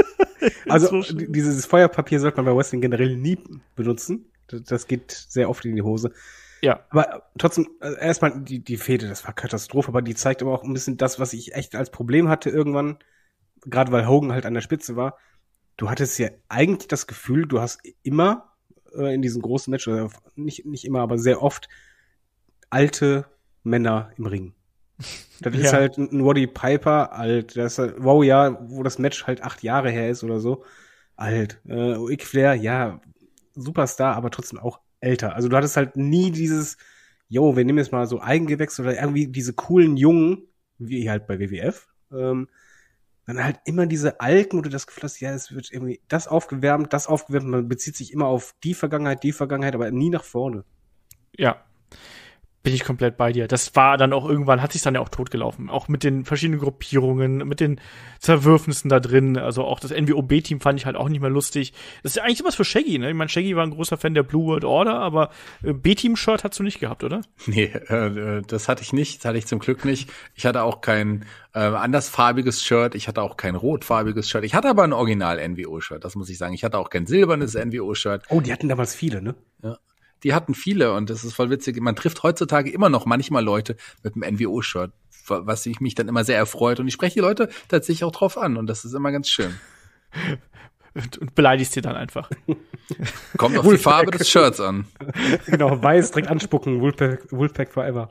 also so dieses Feuerpapier sollte man bei Wrestling generell nie benutzen. Das geht sehr oft in die Hose. Ja. Aber äh, trotzdem, also erstmal die, die Fede, das war Katastrophe, aber die zeigt aber auch ein bisschen das, was ich echt als Problem hatte irgendwann gerade weil Hogan halt an der Spitze war, du hattest ja eigentlich das Gefühl, du hast immer äh, in diesen großen Matches, also nicht, nicht immer, aber sehr oft alte Männer im Ring. Das ja. ist halt ein Roddy Piper, alt, das ist halt Warrior, wo das Match halt acht Jahre her ist oder so, alt. Äh, Ric Flair, ja, Superstar, aber trotzdem auch älter. Also du hattest halt nie dieses, yo, wir nehmen jetzt mal so Eigengewächs oder irgendwie diese coolen Jungen, wie halt bei WWF, ähm, dann halt immer diese alten, wo du das Gefühl hast, ja, es wird irgendwie das aufgewärmt, das aufgewärmt, man bezieht sich immer auf die Vergangenheit, die Vergangenheit, aber nie nach vorne. Ja bin ich komplett bei dir. Das war dann auch irgendwann, hat sich dann ja auch totgelaufen. Auch mit den verschiedenen Gruppierungen, mit den Zerwürfnissen da drin. Also auch das NWOB-Team fand ich halt auch nicht mehr lustig. Das ist ja eigentlich sowas für Shaggy, ne? Ich meine, Shaggy war ein großer Fan der Blue World Order, aber äh, B-Team-Shirt hast du nicht gehabt, oder? Nee, äh, äh, das hatte ich nicht. Das hatte ich zum Glück nicht. Ich hatte auch kein äh, andersfarbiges Shirt. Ich hatte auch kein rotfarbiges Shirt. Ich hatte aber ein Original-NWO-Shirt, das muss ich sagen. Ich hatte auch kein silbernes NWO-Shirt. Oh, die hatten damals viele, ne? Ja die hatten viele und das ist voll witzig. Man trifft heutzutage immer noch manchmal Leute mit einem NWO-Shirt, was ich mich dann immer sehr erfreut und ich spreche die Leute tatsächlich auch drauf an und das ist immer ganz schön. Und, und beleidigst sie dann einfach. Kommt auf die Farbe des Shirts an. genau, weiß direkt anspucken, Woolpack, Woolpack forever.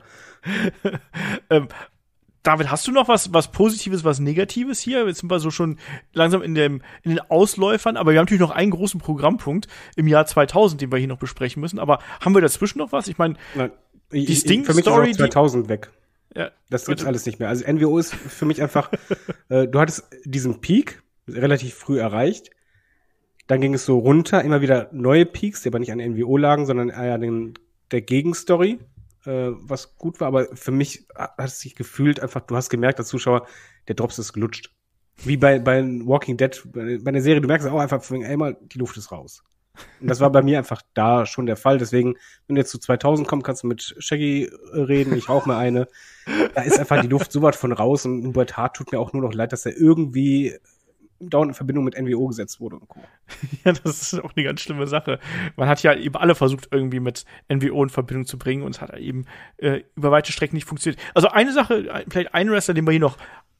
David, hast du noch was, was Positives, was Negatives hier? Jetzt sind wir so schon langsam in, dem, in den Ausläufern, aber wir haben natürlich noch einen großen Programmpunkt im Jahr 2000, den wir hier noch besprechen müssen. Aber haben wir dazwischen noch was? Ich meine, die ich, Sting Für mich ist 2000 die, weg. Ja. Das gibt's alles nicht mehr. Also NWO ist für mich einfach, äh, du hattest diesen Peak relativ früh erreicht. Dann ging es so runter, immer wieder neue Peaks, die aber nicht an NWO lagen, sondern eher an den, der Gegenstory äh, was gut war, aber für mich hat es sich gefühlt einfach, du hast gemerkt als Zuschauer, der Drops ist gelutscht. Wie bei, bei Walking Dead, bei, der Serie, du merkst auch einfach, einmal die Luft ist raus. Und das war bei mir einfach da schon der Fall. Deswegen, wenn du jetzt zu 2000 kommst, kannst du mit Shaggy äh, reden. Ich rauche mir eine. Da ist einfach die Luft so weit von raus. Und Hubert Hart tut mir auch nur noch leid, dass er irgendwie dauernd in Verbindung mit NWO gesetzt wurde und Co. Ja, das ist auch eine ganz schlimme Sache. Man hat ja eben alle versucht, irgendwie mit NWO in Verbindung zu bringen und es hat eben äh, über weite Strecken nicht funktioniert. Also eine Sache, vielleicht ein Wrestler, den wir hier noch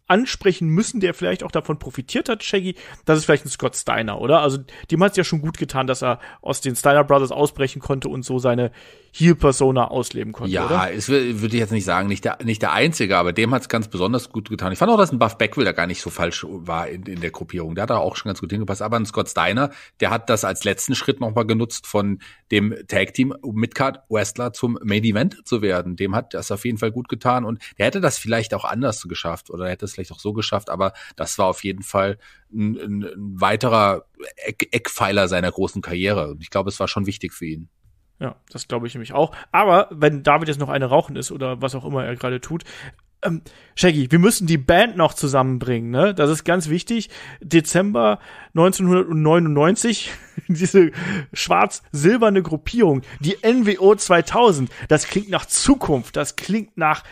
ansprechen müssen, der vielleicht auch davon profitiert hat, Shaggy, das ist vielleicht ein Scott Steiner, oder? Also dem hat es ja schon gut getan, dass er aus den Steiner Brothers ausbrechen konnte und so seine hier persona ausleben konnte. Ja, oder? es würde ich jetzt nicht sagen, nicht der, nicht der Einzige, aber dem hat es ganz besonders gut getan. Ich fand auch, dass ein Buff Beckwell da gar nicht so falsch war in, in der Gruppierung. Der hat da auch schon ganz gut hingepasst. Aber ein Scott Steiner, der hat das als letzten Schritt nochmal genutzt, von dem Tag-Team Midcard Wrestler zum Main Event zu werden. Dem hat das auf jeden Fall gut getan. Und der hätte das vielleicht auch anders geschafft oder hätte es vielleicht auch so geschafft, aber das war auf jeden Fall ein, ein, ein weiterer Eck, Eckpfeiler seiner großen Karriere. Und ich glaube, es war schon wichtig für ihn. Ja, das glaube ich nämlich auch. Aber wenn David jetzt noch eine rauchen ist oder was auch immer er gerade tut, ähm, Shaggy, wir müssen die Band noch zusammenbringen, ne? Das ist ganz wichtig. Dezember 1999, diese schwarz-silberne Gruppierung, die NWO 2000, das klingt nach Zukunft, das klingt nach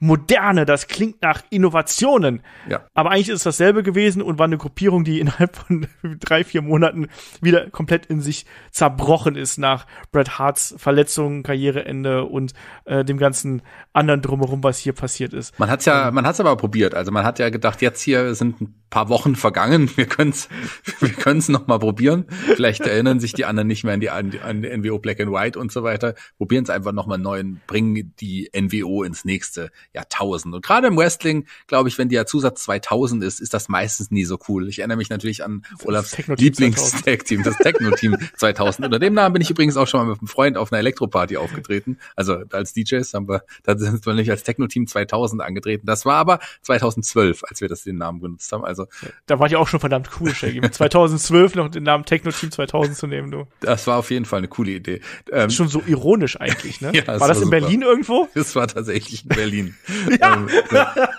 Moderne, das klingt nach Innovationen. Ja. Aber eigentlich ist es dasselbe gewesen und war eine Gruppierung, die innerhalb von drei, vier Monaten wieder komplett in sich zerbrochen ist nach Bret Harts Verletzungen, Karriereende und äh, dem ganzen anderen drumherum, was hier passiert ist. Man hat's ja, ähm. man hat's aber probiert. Also man hat ja gedacht, jetzt hier sind ein paar Wochen vergangen, wir können's, wir können's noch mal probieren. Vielleicht erinnern sich die anderen nicht mehr an die an, die, an die NWO Black and White und so weiter. Probieren es einfach noch mal neu und bringen die NWO ins nächste Jahrtausend. Und gerade im Wrestling, glaube ich, wenn die ja Zusatz 2000 ist, ist das meistens nie so cool. Ich erinnere mich natürlich an Olafs Lieblings-Tag-Team, das Techno-Team 2000. Unter dem Namen bin ich übrigens auch schon mal mit einem Freund auf einer Elektroparty aufgetreten. Also als DJs haben wir da sind wir nicht als Techno-Team 2000 angetreten. Das war aber 2012, als wir das den Namen benutzt haben. Also da war ich auch schon verdammt cool, Shaggy, 2012 noch den Namen Techno Team 2000 zu nehmen, du. Das war auf jeden Fall eine coole Idee. Ähm, schon so ironisch eigentlich, ne? ja, das war das war in Berlin irgendwo? Das war tatsächlich in Berlin. ja. Ähm, ja.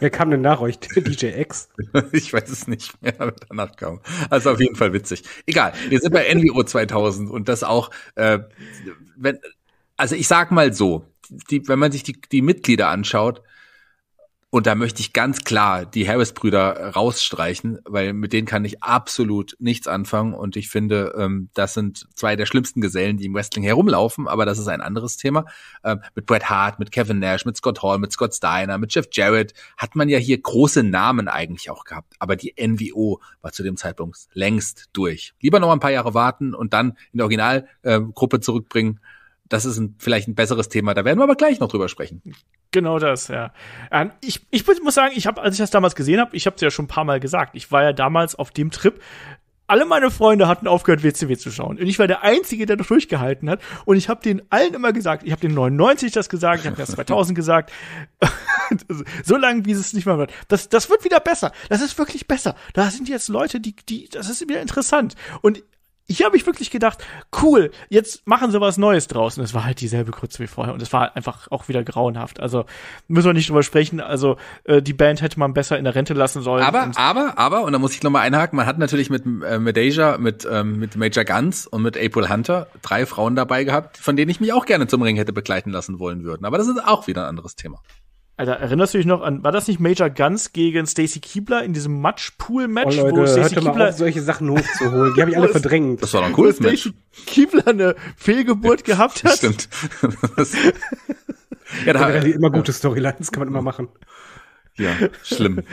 Wer kam denn nach euch? DJ X? ich weiß es nicht mehr, aber danach kam. Also auf jeden Fall witzig. Egal, wir sind bei NWO 2000 und das auch, äh, wenn, also ich sag mal so, die, wenn man sich die, die Mitglieder anschaut, und da möchte ich ganz klar die Harris-Brüder rausstreichen, weil mit denen kann ich absolut nichts anfangen. Und ich finde, ähm, das sind zwei der schlimmsten Gesellen, die im Wrestling herumlaufen, aber das ist ein anderes Thema. Ähm, mit Bret Hart, mit Kevin Nash, mit Scott Hall, mit Scott Steiner, mit Jeff Jarrett hat man ja hier große Namen eigentlich auch gehabt. Aber die NWO war zu dem Zeitpunkt längst durch. Lieber noch ein paar Jahre warten und dann in der Originalgruppe ähm, zurückbringen das ist ein, vielleicht ein besseres Thema. Da werden wir aber gleich noch drüber sprechen. Genau das, ja. Ähm, ich, ich muss sagen, ich habe, als ich das damals gesehen habe, ich habe es ja schon ein paar Mal gesagt. Ich war ja damals auf dem Trip. Alle meine Freunde hatten aufgehört, WCW zu schauen. Und ich war der Einzige, der noch durchgehalten hat. Und ich habe den allen immer gesagt, ich habe den 99 das gesagt, ich habe das 2000 gesagt. so lange, wie es nicht mehr wird. Das, das wird wieder besser. Das ist wirklich besser. Da sind jetzt Leute, die, die, das ist wieder interessant. Und hier habe ich wirklich gedacht, cool, jetzt machen sie was Neues draus. Und es war halt dieselbe Grütze wie vorher. Und es war einfach auch wieder grauenhaft. Also müssen wir nicht drüber sprechen. Also äh, die Band hätte man besser in der Rente lassen sollen. Aber, aber, aber, und da muss ich nochmal einhaken, man hat natürlich mit äh, Medeja, mit, ähm, mit Major Guns und mit April Hunter drei Frauen dabei gehabt, von denen ich mich auch gerne zum Ring hätte begleiten lassen wollen würden. Aber das ist auch wieder ein anderes Thema. Alter, erinnerst du dich noch an, war das nicht Major Guns gegen Stacy Kiebler in diesem Matchpool-Match, oh, wo Stacy Kiebler auf, solche Sachen hochzuholen, die habe ich alle verdrängt. Das war doch ein cooles Match. Stacy Kiebler eine Fehlgeburt gehabt hat. Stimmt. ja, da ja, immer gute Storylines kann man immer machen. Ja, schlimm.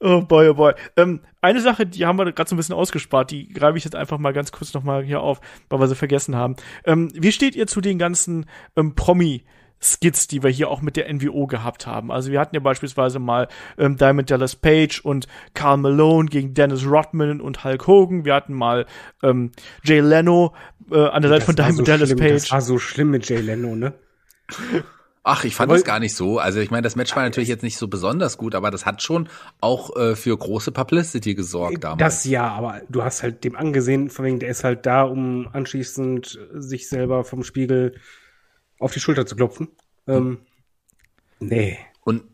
Oh boy, oh boy. Ähm, eine Sache, die haben wir gerade so ein bisschen ausgespart, die greife ich jetzt einfach mal ganz kurz nochmal hier auf, weil wir sie vergessen haben. Ähm, wie steht ihr zu den ganzen ähm, Promi- Skits, die wir hier auch mit der NWO gehabt haben. Also wir hatten ja beispielsweise mal ähm, Diamond Dallas Page und Carl Malone gegen Dennis Rodman und Hulk Hogan. Wir hatten mal ähm, Jay Leno äh, an der Seite von Diamond so Dallas schlimm, Page. Das war so schlimm mit Jay Leno, ne? Ach, ich fand das gar nicht so. Also ich meine, das Match war natürlich jetzt nicht so besonders gut, aber das hat schon auch äh, für große Publicity gesorgt damals. Das ja, aber du hast halt dem angesehen, von wegen, der ist halt da, um anschließend sich selber vom Spiegel auf die Schulter zu klopfen. Ähm, nee. Und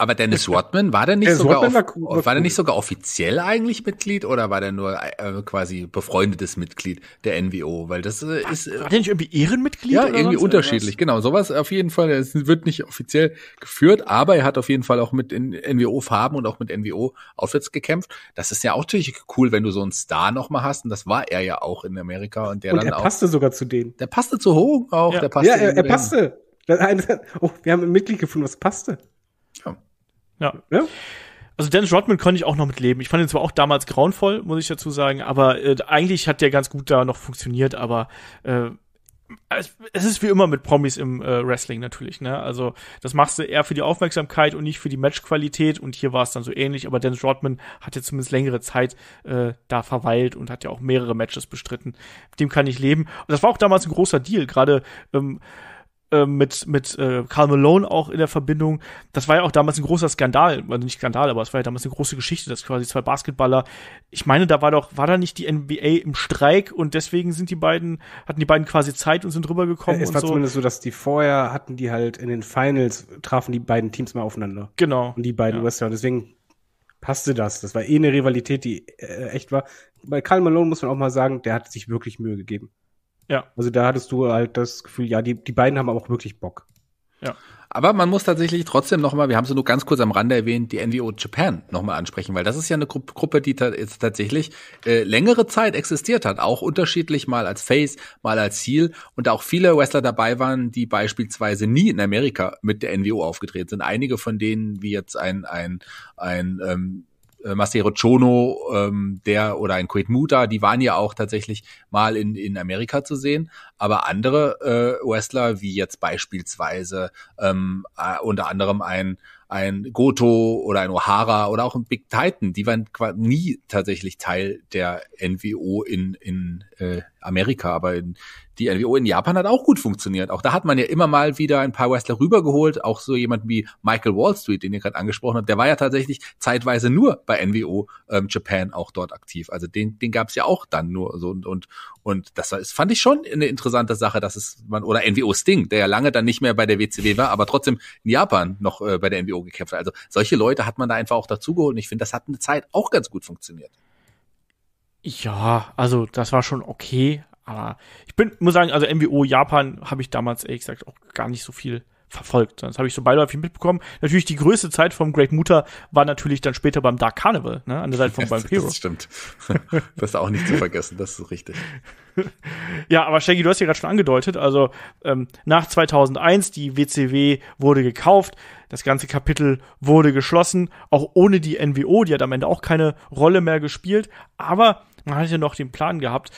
aber Dennis Rodman war der nicht Dennis sogar war, cool. war, der nicht sogar offiziell eigentlich Mitglied oder war der nur äh, quasi befreundetes Mitglied der NWO? Weil das äh, ist äh, war der nicht irgendwie Ehrenmitglied? Ja, irgendwie unterschiedlich. Irgendwas? Genau, sowas auf jeden Fall. Es wird nicht offiziell geführt, aber er hat auf jeden Fall auch mit NWO Farben und auch mit NWO Outfits gekämpft. Das ist ja auch natürlich cool, wenn du so einen Star nochmal hast und das war er ja auch in Amerika und der und dann er auch. passte sogar zu denen. Der passte zu Hogan auch. Ja, der passte ja er, er passte. Oh, wir haben ein Mitglied gefunden, was passte. Ja. Ja. ja. Also Dennis Rodman konnte ich auch noch mitleben. Ich fand ihn zwar auch damals grauenvoll, muss ich dazu sagen, aber äh, eigentlich hat der ganz gut da noch funktioniert, aber äh, es ist wie immer mit Promis im äh, Wrestling natürlich, ne? Also das machst du eher für die Aufmerksamkeit und nicht für die Matchqualität und hier war es dann so ähnlich, aber Dennis Rodman hat ja zumindest längere Zeit äh, da verweilt und hat ja auch mehrere Matches bestritten. Mit dem kann ich leben. Und das war auch damals ein großer Deal, gerade ähm, äh, mit, mit äh, Karl Malone auch in der Verbindung. Das war ja auch damals ein großer Skandal, also nicht Skandal, aber es war ja damals eine große Geschichte, dass quasi zwei Basketballer, ich meine, da war doch, war da nicht die NBA im Streik und deswegen sind die beiden, hatten die beiden quasi Zeit und sind rübergekommen. Äh, es war so. zumindest so, dass die vorher hatten die halt in den Finals, trafen die beiden Teams mal aufeinander. Genau. Und die beiden ja. Western. Deswegen passte das. Das war eh eine Rivalität, die äh, echt war. Bei Carl Malone muss man auch mal sagen, der hat sich wirklich Mühe gegeben. Ja. Also da hattest du halt das Gefühl, ja, die, die beiden haben auch wirklich Bock. Ja. Aber man muss tatsächlich trotzdem nochmal, wir haben es nur ganz kurz am Rande erwähnt, die NWO Japan nochmal ansprechen, weil das ist ja eine Gru Gruppe, die ta jetzt tatsächlich äh, längere Zeit existiert hat, auch unterschiedlich mal als Face, mal als Heel und auch viele Wrestler dabei waren, die beispielsweise nie in Amerika mit der NWO aufgetreten sind. Einige von denen, wie jetzt ein, ein, ein ähm, äh, Masero Chono, ähm, der oder ein Quaid Muta, die waren ja auch tatsächlich mal in, in Amerika zu sehen. Aber andere äh, Wrestler, wie jetzt beispielsweise ähm, äh, unter anderem ein ein Goto oder ein O'Hara oder auch ein Big Titan, die waren quasi nie tatsächlich Teil der NWO in, in, äh, Amerika, aber in, die NWO in Japan hat auch gut funktioniert. Auch da hat man ja immer mal wieder ein paar Wrestler rübergeholt, auch so jemand wie Michael Wallstreet, den ihr gerade angesprochen habt, der war ja tatsächlich zeitweise nur bei NWO ähm, Japan auch dort aktiv. Also den, den gab es ja auch dann nur so und und, und das, war, fand ich schon eine interessante Sache, dass es man oder NWO Sting, der ja lange dann nicht mehr bei der WCW war, aber trotzdem in Japan noch äh, bei der NWO gekämpft hat. Also solche Leute hat man da einfach auch dazugeholt und ich finde, das hat eine Zeit auch ganz gut funktioniert. Ja, also das war schon okay, aber ich bin, muss sagen, also MWO Japan habe ich damals ehrlich gesagt auch gar nicht so viel verfolgt. Das habe ich so beiläufig mitbekommen. Natürlich die größte Zeit vom Great Muta war natürlich dann später beim Dark Carnival, ne? an der Seite von ja, Vampiro. Das stimmt. das ist auch nicht zu vergessen, das ist richtig. ja, aber Shaggy, du hast ja gerade schon angedeutet, also ähm, nach 2001, die WCW wurde gekauft, das ganze Kapitel wurde geschlossen, auch ohne die NWO, die hat am Ende auch keine Rolle mehr gespielt, aber man hatte noch den Plan gehabt,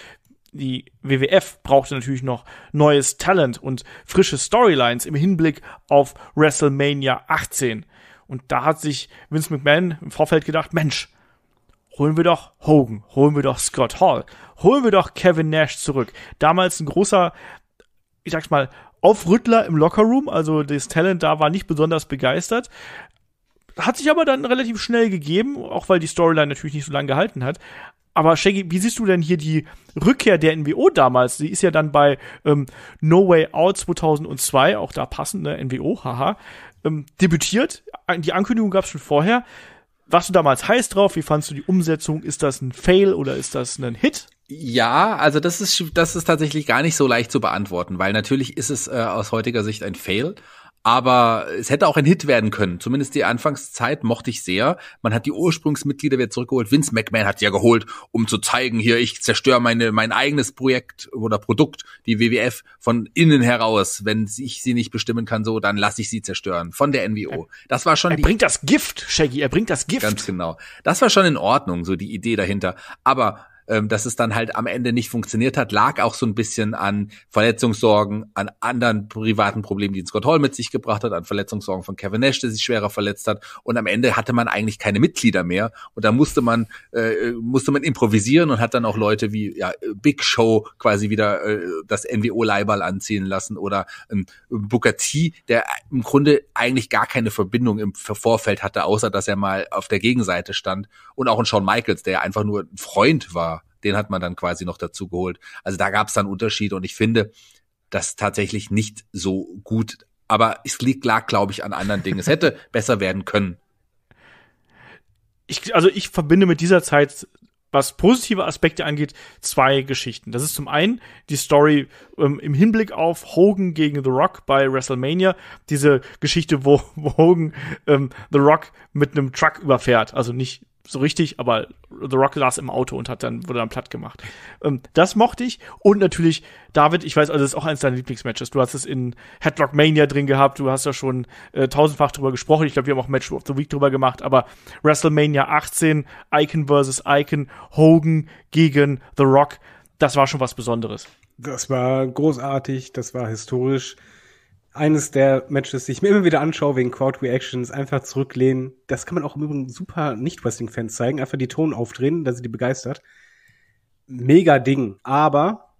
die WWF brauchte natürlich noch neues Talent und frische Storylines im Hinblick auf WrestleMania 18. Und da hat sich Vince McMahon im Vorfeld gedacht, Mensch, holen wir doch Hogan, holen wir doch Scott Hall, holen wir doch Kevin Nash zurück. Damals ein großer, ich sag's mal, Aufrüttler im Lockerroom, also das Talent da war nicht besonders begeistert. Hat sich aber dann relativ schnell gegeben, auch weil die Storyline natürlich nicht so lange gehalten hat. Aber Shaggy, wie siehst du denn hier die Rückkehr der NWO damals? Sie ist ja dann bei ähm, No Way Out 2002, auch da passend, ne, NWO, haha, ähm, debütiert. Die Ankündigung gab es schon vorher. Warst du damals heiß drauf? Wie fandst du die Umsetzung? Ist das ein Fail oder ist das ein Hit? Ja, also das ist das ist tatsächlich gar nicht so leicht zu beantworten, weil natürlich ist es äh, aus heutiger Sicht ein Fail, aber es hätte auch ein Hit werden können. Zumindest die Anfangszeit mochte ich sehr. Man hat die Ursprungsmitglieder wieder zurückgeholt. Vince McMahon hat sie ja geholt, um zu zeigen, hier, ich zerstöre meine, mein eigenes Projekt oder Produkt, die WWF, von innen heraus. Wenn ich sie nicht bestimmen kann, so, dann lasse ich sie zerstören. Von der NWO. Das war schon. Er die bringt das Gift, Shaggy, er bringt das Gift. Ganz genau. Das war schon in Ordnung, so die Idee dahinter. Aber ähm, dass es dann halt am Ende nicht funktioniert hat, lag auch so ein bisschen an Verletzungssorgen, an anderen privaten Problemen, die Scott Hall mit sich gebracht hat, an Verletzungssorgen von Kevin Nash, der sich schwerer verletzt hat. Und am Ende hatte man eigentlich keine Mitglieder mehr. Und da musste man, äh, musste man improvisieren und hat dann auch Leute wie ja, Big Show quasi wieder äh, das NWO-Leibal anziehen lassen oder ähm, Booker T, der im Grunde eigentlich gar keine Verbindung im Vorfeld hatte, außer dass er mal auf der Gegenseite stand. Und auch ein Shawn Michaels, der einfach nur ein Freund war den hat man dann quasi noch dazu geholt. Also da gab es dann Unterschiede und ich finde das tatsächlich nicht so gut. Aber es liegt, lag, glaube ich, an anderen Dingen. Es hätte besser werden können. Ich, also ich verbinde mit dieser Zeit was positive Aspekte angeht, zwei Geschichten. Das ist zum einen die Story ähm, im Hinblick auf Hogan gegen The Rock bei WrestleMania. Diese Geschichte, wo, wo Hogan ähm, The Rock mit einem Truck überfährt. Also nicht so richtig, aber The Rock saß im Auto und hat dann, wurde dann platt gemacht. Ähm, das mochte ich. Und natürlich, David, ich weiß, also das ist auch eines deiner Lieblingsmatches. Du hast es in Headlock Mania drin gehabt, du hast da schon äh, tausendfach drüber gesprochen. Ich glaube, wir haben auch Match of the Week drüber gemacht, aber WrestleMania 18, Icon versus Icon, Hogan gegen The Rock, das war schon was Besonderes. Das war großartig, das war historisch eines der Matches, die ich mir immer wieder anschaue wegen Crowd Reactions, einfach zurücklehnen. Das kann man auch im Übrigen super Nicht-Wrestling-Fans zeigen. Einfach die Ton aufdrehen, da sind die begeistert. Mega Ding. Aber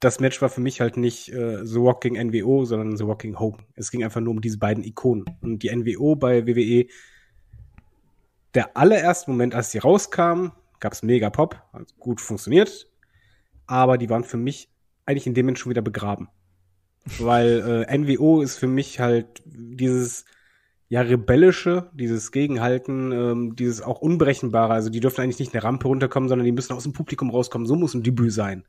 das Match war für mich halt nicht äh, The Walking NWO, sondern The Walking Home. Es ging einfach nur um diese beiden Ikonen. Und die NWO bei WWE, der allererste Moment, als sie rauskamen, gab's mega Pop, hat gut funktioniert. Aber die waren für mich eigentlich in dem Moment schon wieder begraben weil äh, NWO ist für mich halt dieses ja rebellische, dieses Gegenhalten, ähm, dieses auch unberechenbare. Also die dürfen eigentlich nicht eine Rampe runterkommen, sondern die müssen aus dem Publikum rauskommen. So muss ein Debüt sein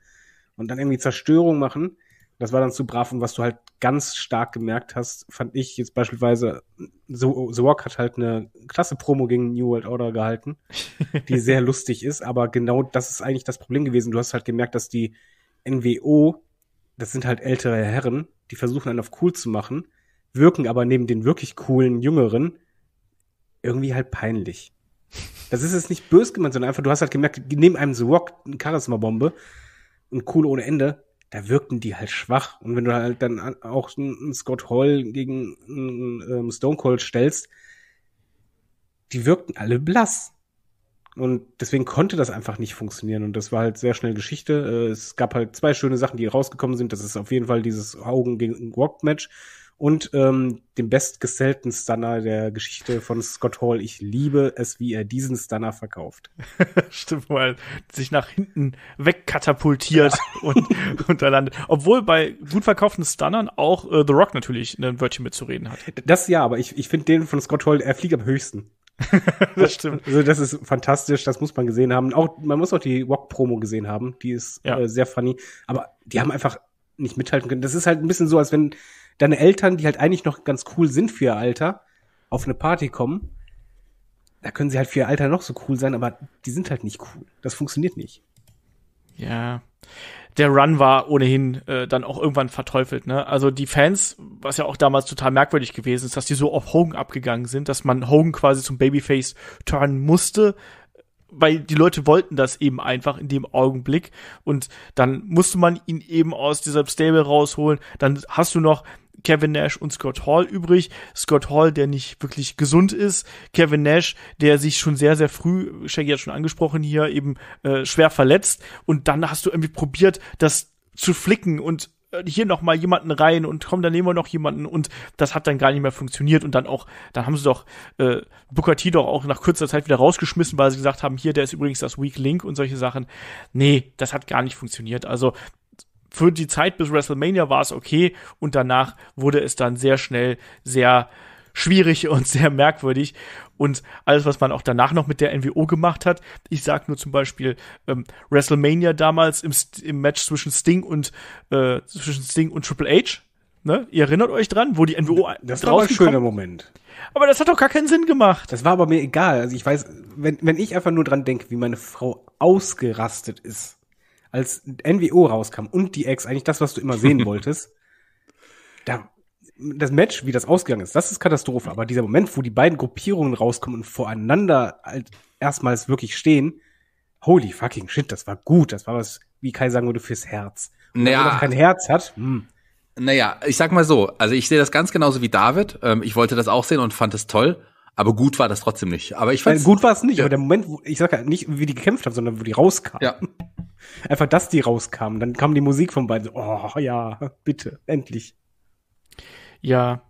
und dann irgendwie Zerstörung machen. Das war dann zu brav und was du halt ganz stark gemerkt hast, fand ich jetzt beispielsweise, so The Rock hat halt eine klasse Promo gegen New World Order gehalten, die sehr lustig ist, aber genau das ist eigentlich das Problem gewesen. Du hast halt gemerkt, dass die NWO das sind halt ältere Herren, die versuchen einen auf cool zu machen, wirken aber neben den wirklich coolen Jüngeren irgendwie halt peinlich. Das ist jetzt nicht bös gemeint, sondern einfach, du hast halt gemerkt, neben einem The Rock, eine Charisma-Bombe und cool ohne Ende, da wirkten die halt schwach. Und wenn du halt dann auch einen Scott Hall gegen einen ähm, Stone Cold stellst, die wirkten alle blass. Und deswegen konnte das einfach nicht funktionieren. Und das war halt sehr schnell Geschichte. Äh, es gab halt zwei schöne Sachen, die rausgekommen sind. Das ist auf jeden Fall dieses Augen gegen Rock-Match und ähm, den bestgesellten Stunner der Geschichte von Scott Hall. Ich liebe es, wie er diesen Stunner verkauft. Stimmt, weil sich nach hinten wegkatapultiert ja. und, und da landet. Obwohl bei gut verkauften Stunnern auch äh, The Rock natürlich ein Wörtchen mitzureden hat. Das ja, aber ich, ich finde den von Scott Hall, er fliegt am höchsten. das stimmt. Also das ist fantastisch, das muss man gesehen haben. Auch man muss auch die Walk Promo gesehen haben, die ist ja. äh, sehr funny, aber die haben einfach nicht mithalten können. Das ist halt ein bisschen so, als wenn deine Eltern, die halt eigentlich noch ganz cool sind für ihr Alter, auf eine Party kommen. Da können sie halt für ihr Alter noch so cool sein, aber die sind halt nicht cool. Das funktioniert nicht. Ja. Der Run war ohnehin äh, dann auch irgendwann verteufelt, ne? Also die Fans, was ja auch damals total merkwürdig gewesen ist, dass die so auf Hogan abgegangen sind, dass man Hogan quasi zum Babyface turnen musste, weil die Leute wollten das eben einfach in dem Augenblick und dann musste man ihn eben aus dieser Stable rausholen. Dann hast du noch Kevin Nash und Scott Hall übrig. Scott Hall, der nicht wirklich gesund ist. Kevin Nash, der sich schon sehr, sehr früh, Shaggy hat schon angesprochen hier, eben äh, schwer verletzt. Und dann hast du irgendwie probiert, das zu flicken und äh, hier noch mal jemanden rein und komm, dann nehmen wir noch jemanden und das hat dann gar nicht mehr funktioniert und dann auch, dann haben sie doch äh, Booker T doch auch nach kurzer Zeit wieder rausgeschmissen, weil sie gesagt haben, hier, der ist übrigens das Weak Link und solche Sachen. Nee, das hat gar nicht funktioniert. Also für die Zeit bis WrestleMania war es okay und danach wurde es dann sehr schnell sehr schwierig und sehr merkwürdig. Und alles, was man auch danach noch mit der NWO gemacht hat, ich sag nur zum Beispiel ähm, WrestleMania damals im, im, Match zwischen Sting und äh, zwischen Sting und Triple H. Ne? Ihr erinnert euch dran, wo die NWO Das war ein schöner Moment. Aber das hat doch gar keinen Sinn gemacht. Das war aber mir egal. Also ich weiß, wenn, wenn ich einfach nur dran denke, wie meine Frau ausgerastet ist als NWO rauskam und die Ex, eigentlich das, was du immer sehen wolltest, da, das Match, wie das ausgegangen ist, das ist Katastrophe. Aber dieser Moment, wo die beiden Gruppierungen rauskommen und voreinander halt erstmals wirklich stehen, holy fucking shit, das war gut. Das war was, wie Kai sagen würde, fürs Herz. Und naja. wenn man kein Herz hat, hm. Naja, ich sag mal so, also ich sehe das ganz genauso wie David. Ähm, ich wollte das auch sehen und fand es toll. Aber gut war das trotzdem nicht. Aber ich fand gut war es nicht. Ja. Aber der Moment, wo, ich sag ja nicht, wie die gekämpft haben, sondern wo die rauskamen. Ja. Einfach, dass die rauskamen. Dann kam die Musik von beiden. So, Oh ja, bitte, endlich. Ja.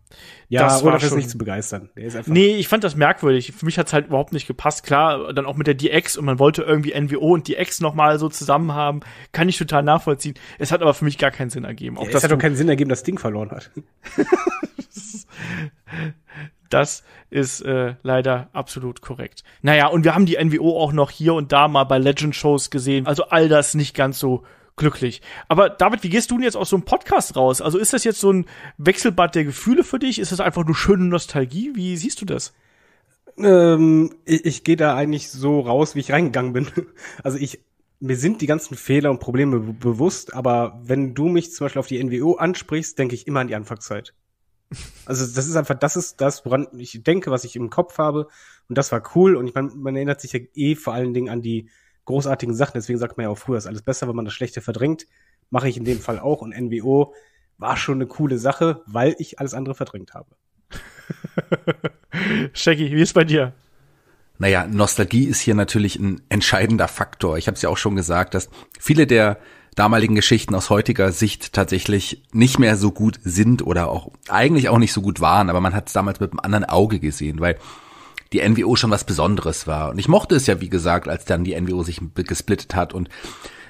Ja, das Olaf ist nicht zu begeistern. nee, ich fand das merkwürdig. Für mich hat's halt überhaupt nicht gepasst. Klar, dann auch mit der DX und man wollte irgendwie NWO und DX nochmal so zusammen haben. Kann ich total nachvollziehen. Es hat aber für mich gar keinen Sinn ergeben. Auch, ja, es hat doch keinen Sinn ergeben, dass Ding verloren hat. Das ist äh, leider absolut korrekt. Naja, und wir haben die NWO auch noch hier und da mal bei Legend-Shows gesehen. Also all das nicht ganz so glücklich. Aber David, wie gehst du denn jetzt aus so einem Podcast raus? Also ist das jetzt so ein Wechselbad der Gefühle für dich? Ist das einfach nur schöne Nostalgie? Wie siehst du das? Ähm, ich, ich gehe da eigentlich so raus, wie ich reingegangen bin. Also ich, mir sind die ganzen Fehler und Probleme bewusst, aber wenn du mich zum Beispiel auf die NWO ansprichst, denke ich immer an die Anfangszeit. Also das ist einfach, das ist das, woran ich denke, was ich im Kopf habe. Und das war cool. Und ich meine, man erinnert sich ja eh vor allen Dingen an die großartigen Sachen. Deswegen sagt man ja auch früher, ist alles besser, wenn man das Schlechte verdrängt. Mache ich in dem Fall auch. Und NWO war schon eine coole Sache, weil ich alles andere verdrängt habe. Shaggy, wie ist bei dir? Naja, Nostalgie ist hier natürlich ein entscheidender Faktor. Ich habe es ja auch schon gesagt, dass viele der damaligen Geschichten aus heutiger Sicht tatsächlich nicht mehr so gut sind oder auch eigentlich auch nicht so gut waren, aber man hat es damals mit einem anderen Auge gesehen, weil die NWO schon was Besonderes war. Und ich mochte es ja, wie gesagt, als dann die NWO sich gesplittet hat und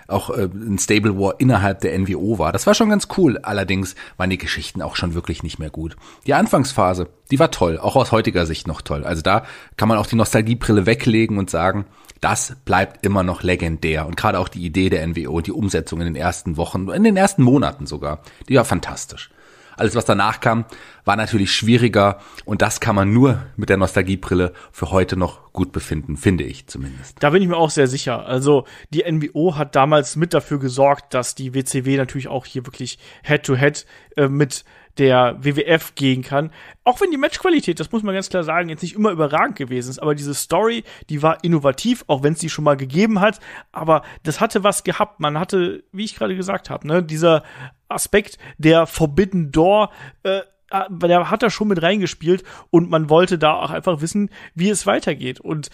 auch äh, ein Stable War innerhalb der NWO war. Das war schon ganz cool. Allerdings waren die Geschichten auch schon wirklich nicht mehr gut. Die Anfangsphase, die war toll, auch aus heutiger Sicht noch toll. Also da kann man auch die Nostalgiebrille weglegen und sagen, das bleibt immer noch legendär. Und gerade auch die Idee der NWO, die Umsetzung in den ersten Wochen, in den ersten Monaten sogar, die war fantastisch. Alles, was danach kam, war natürlich schwieriger und das kann man nur mit der Nostalgiebrille für heute noch gut befinden, finde ich zumindest. Da bin ich mir auch sehr sicher. Also die NWO hat damals mit dafür gesorgt, dass die WCW natürlich auch hier wirklich Head-to-Head -head, äh, mit der WWF gehen kann. Auch wenn die Matchqualität, das muss man ganz klar sagen, jetzt nicht immer überragend gewesen ist, aber diese Story, die war innovativ, auch wenn es die schon mal gegeben hat, aber das hatte was gehabt. Man hatte, wie ich gerade gesagt habe, ne, dieser Aspekt der Forbidden Door, äh, äh der hat da schon mit reingespielt und man wollte da auch einfach wissen, wie es weitergeht. Und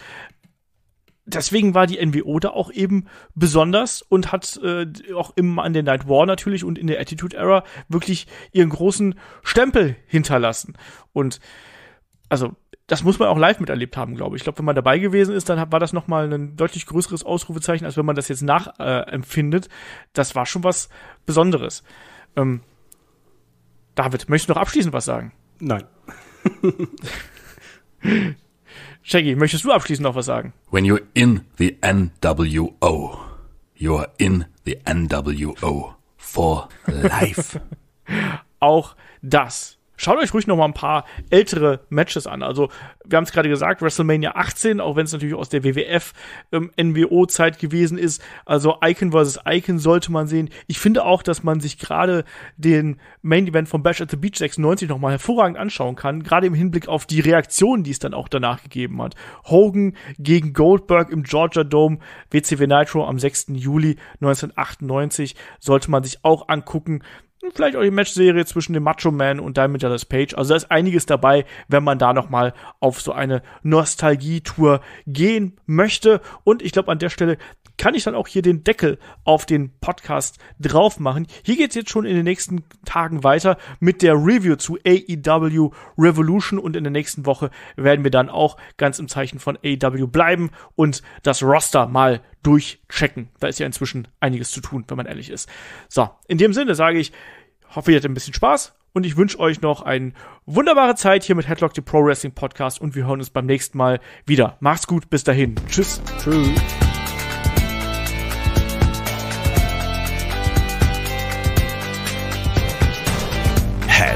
deswegen war die NWO da auch eben besonders und hat äh, auch immer an der Night War natürlich und in der Attitude Era wirklich ihren großen Stempel hinterlassen. Und also das muss man auch live miterlebt haben, glaube ich. Ich glaube, wenn man dabei gewesen ist, dann war das noch mal ein deutlich größeres Ausrufezeichen, als wenn man das jetzt nachempfindet. Äh, das war schon was Besonderes. Ähm, David, möchtest du noch abschließend was sagen? Nein. Shaggy, möchtest du abschließend noch was sagen? When you're in the NWO, you're in the NWO for life. Auch das Schaut euch ruhig noch mal ein paar ältere Matches an. Also, wir haben es gerade gesagt, WrestleMania 18, auch wenn es natürlich aus der WWF ähm, NWO-Zeit gewesen ist. Also Icon vs. Icon sollte man sehen. Ich finde auch, dass man sich gerade den Main Event von Bash at the Beach 96 noch mal hervorragend anschauen kann, gerade im Hinblick auf die Reaktionen, die es dann auch danach gegeben hat. Hogan gegen Goldberg im Georgia Dome, WCW Nitro am 6. Juli 1998 sollte man sich auch angucken. Hm, vielleicht auch die Matchserie zwischen dem Macho Man und Diamond Dallas Page. Also da ist einiges dabei, wenn man da nochmal auf so eine Nostalgie-Tour gehen möchte. Und ich glaube, an der Stelle kann ich dann auch hier den Deckel auf den Podcast drauf machen. Hier geht es jetzt schon in den nächsten Tagen weiter mit der Review zu AEW Revolution und in der nächsten Woche werden wir dann auch ganz im Zeichen von AEW bleiben und das Roster mal durchchecken. Da ist ja inzwischen einiges zu tun, wenn man ehrlich ist. So, in dem Sinne sage ich, hoffe, ihr hattet ein bisschen Spaß und ich wünsche euch noch eine wunderbare Zeit hier mit Headlock, dem Pro Wrestling Podcast und wir hören uns beim nächsten Mal wieder. Macht's gut, bis dahin. Tschüss. Tschüss.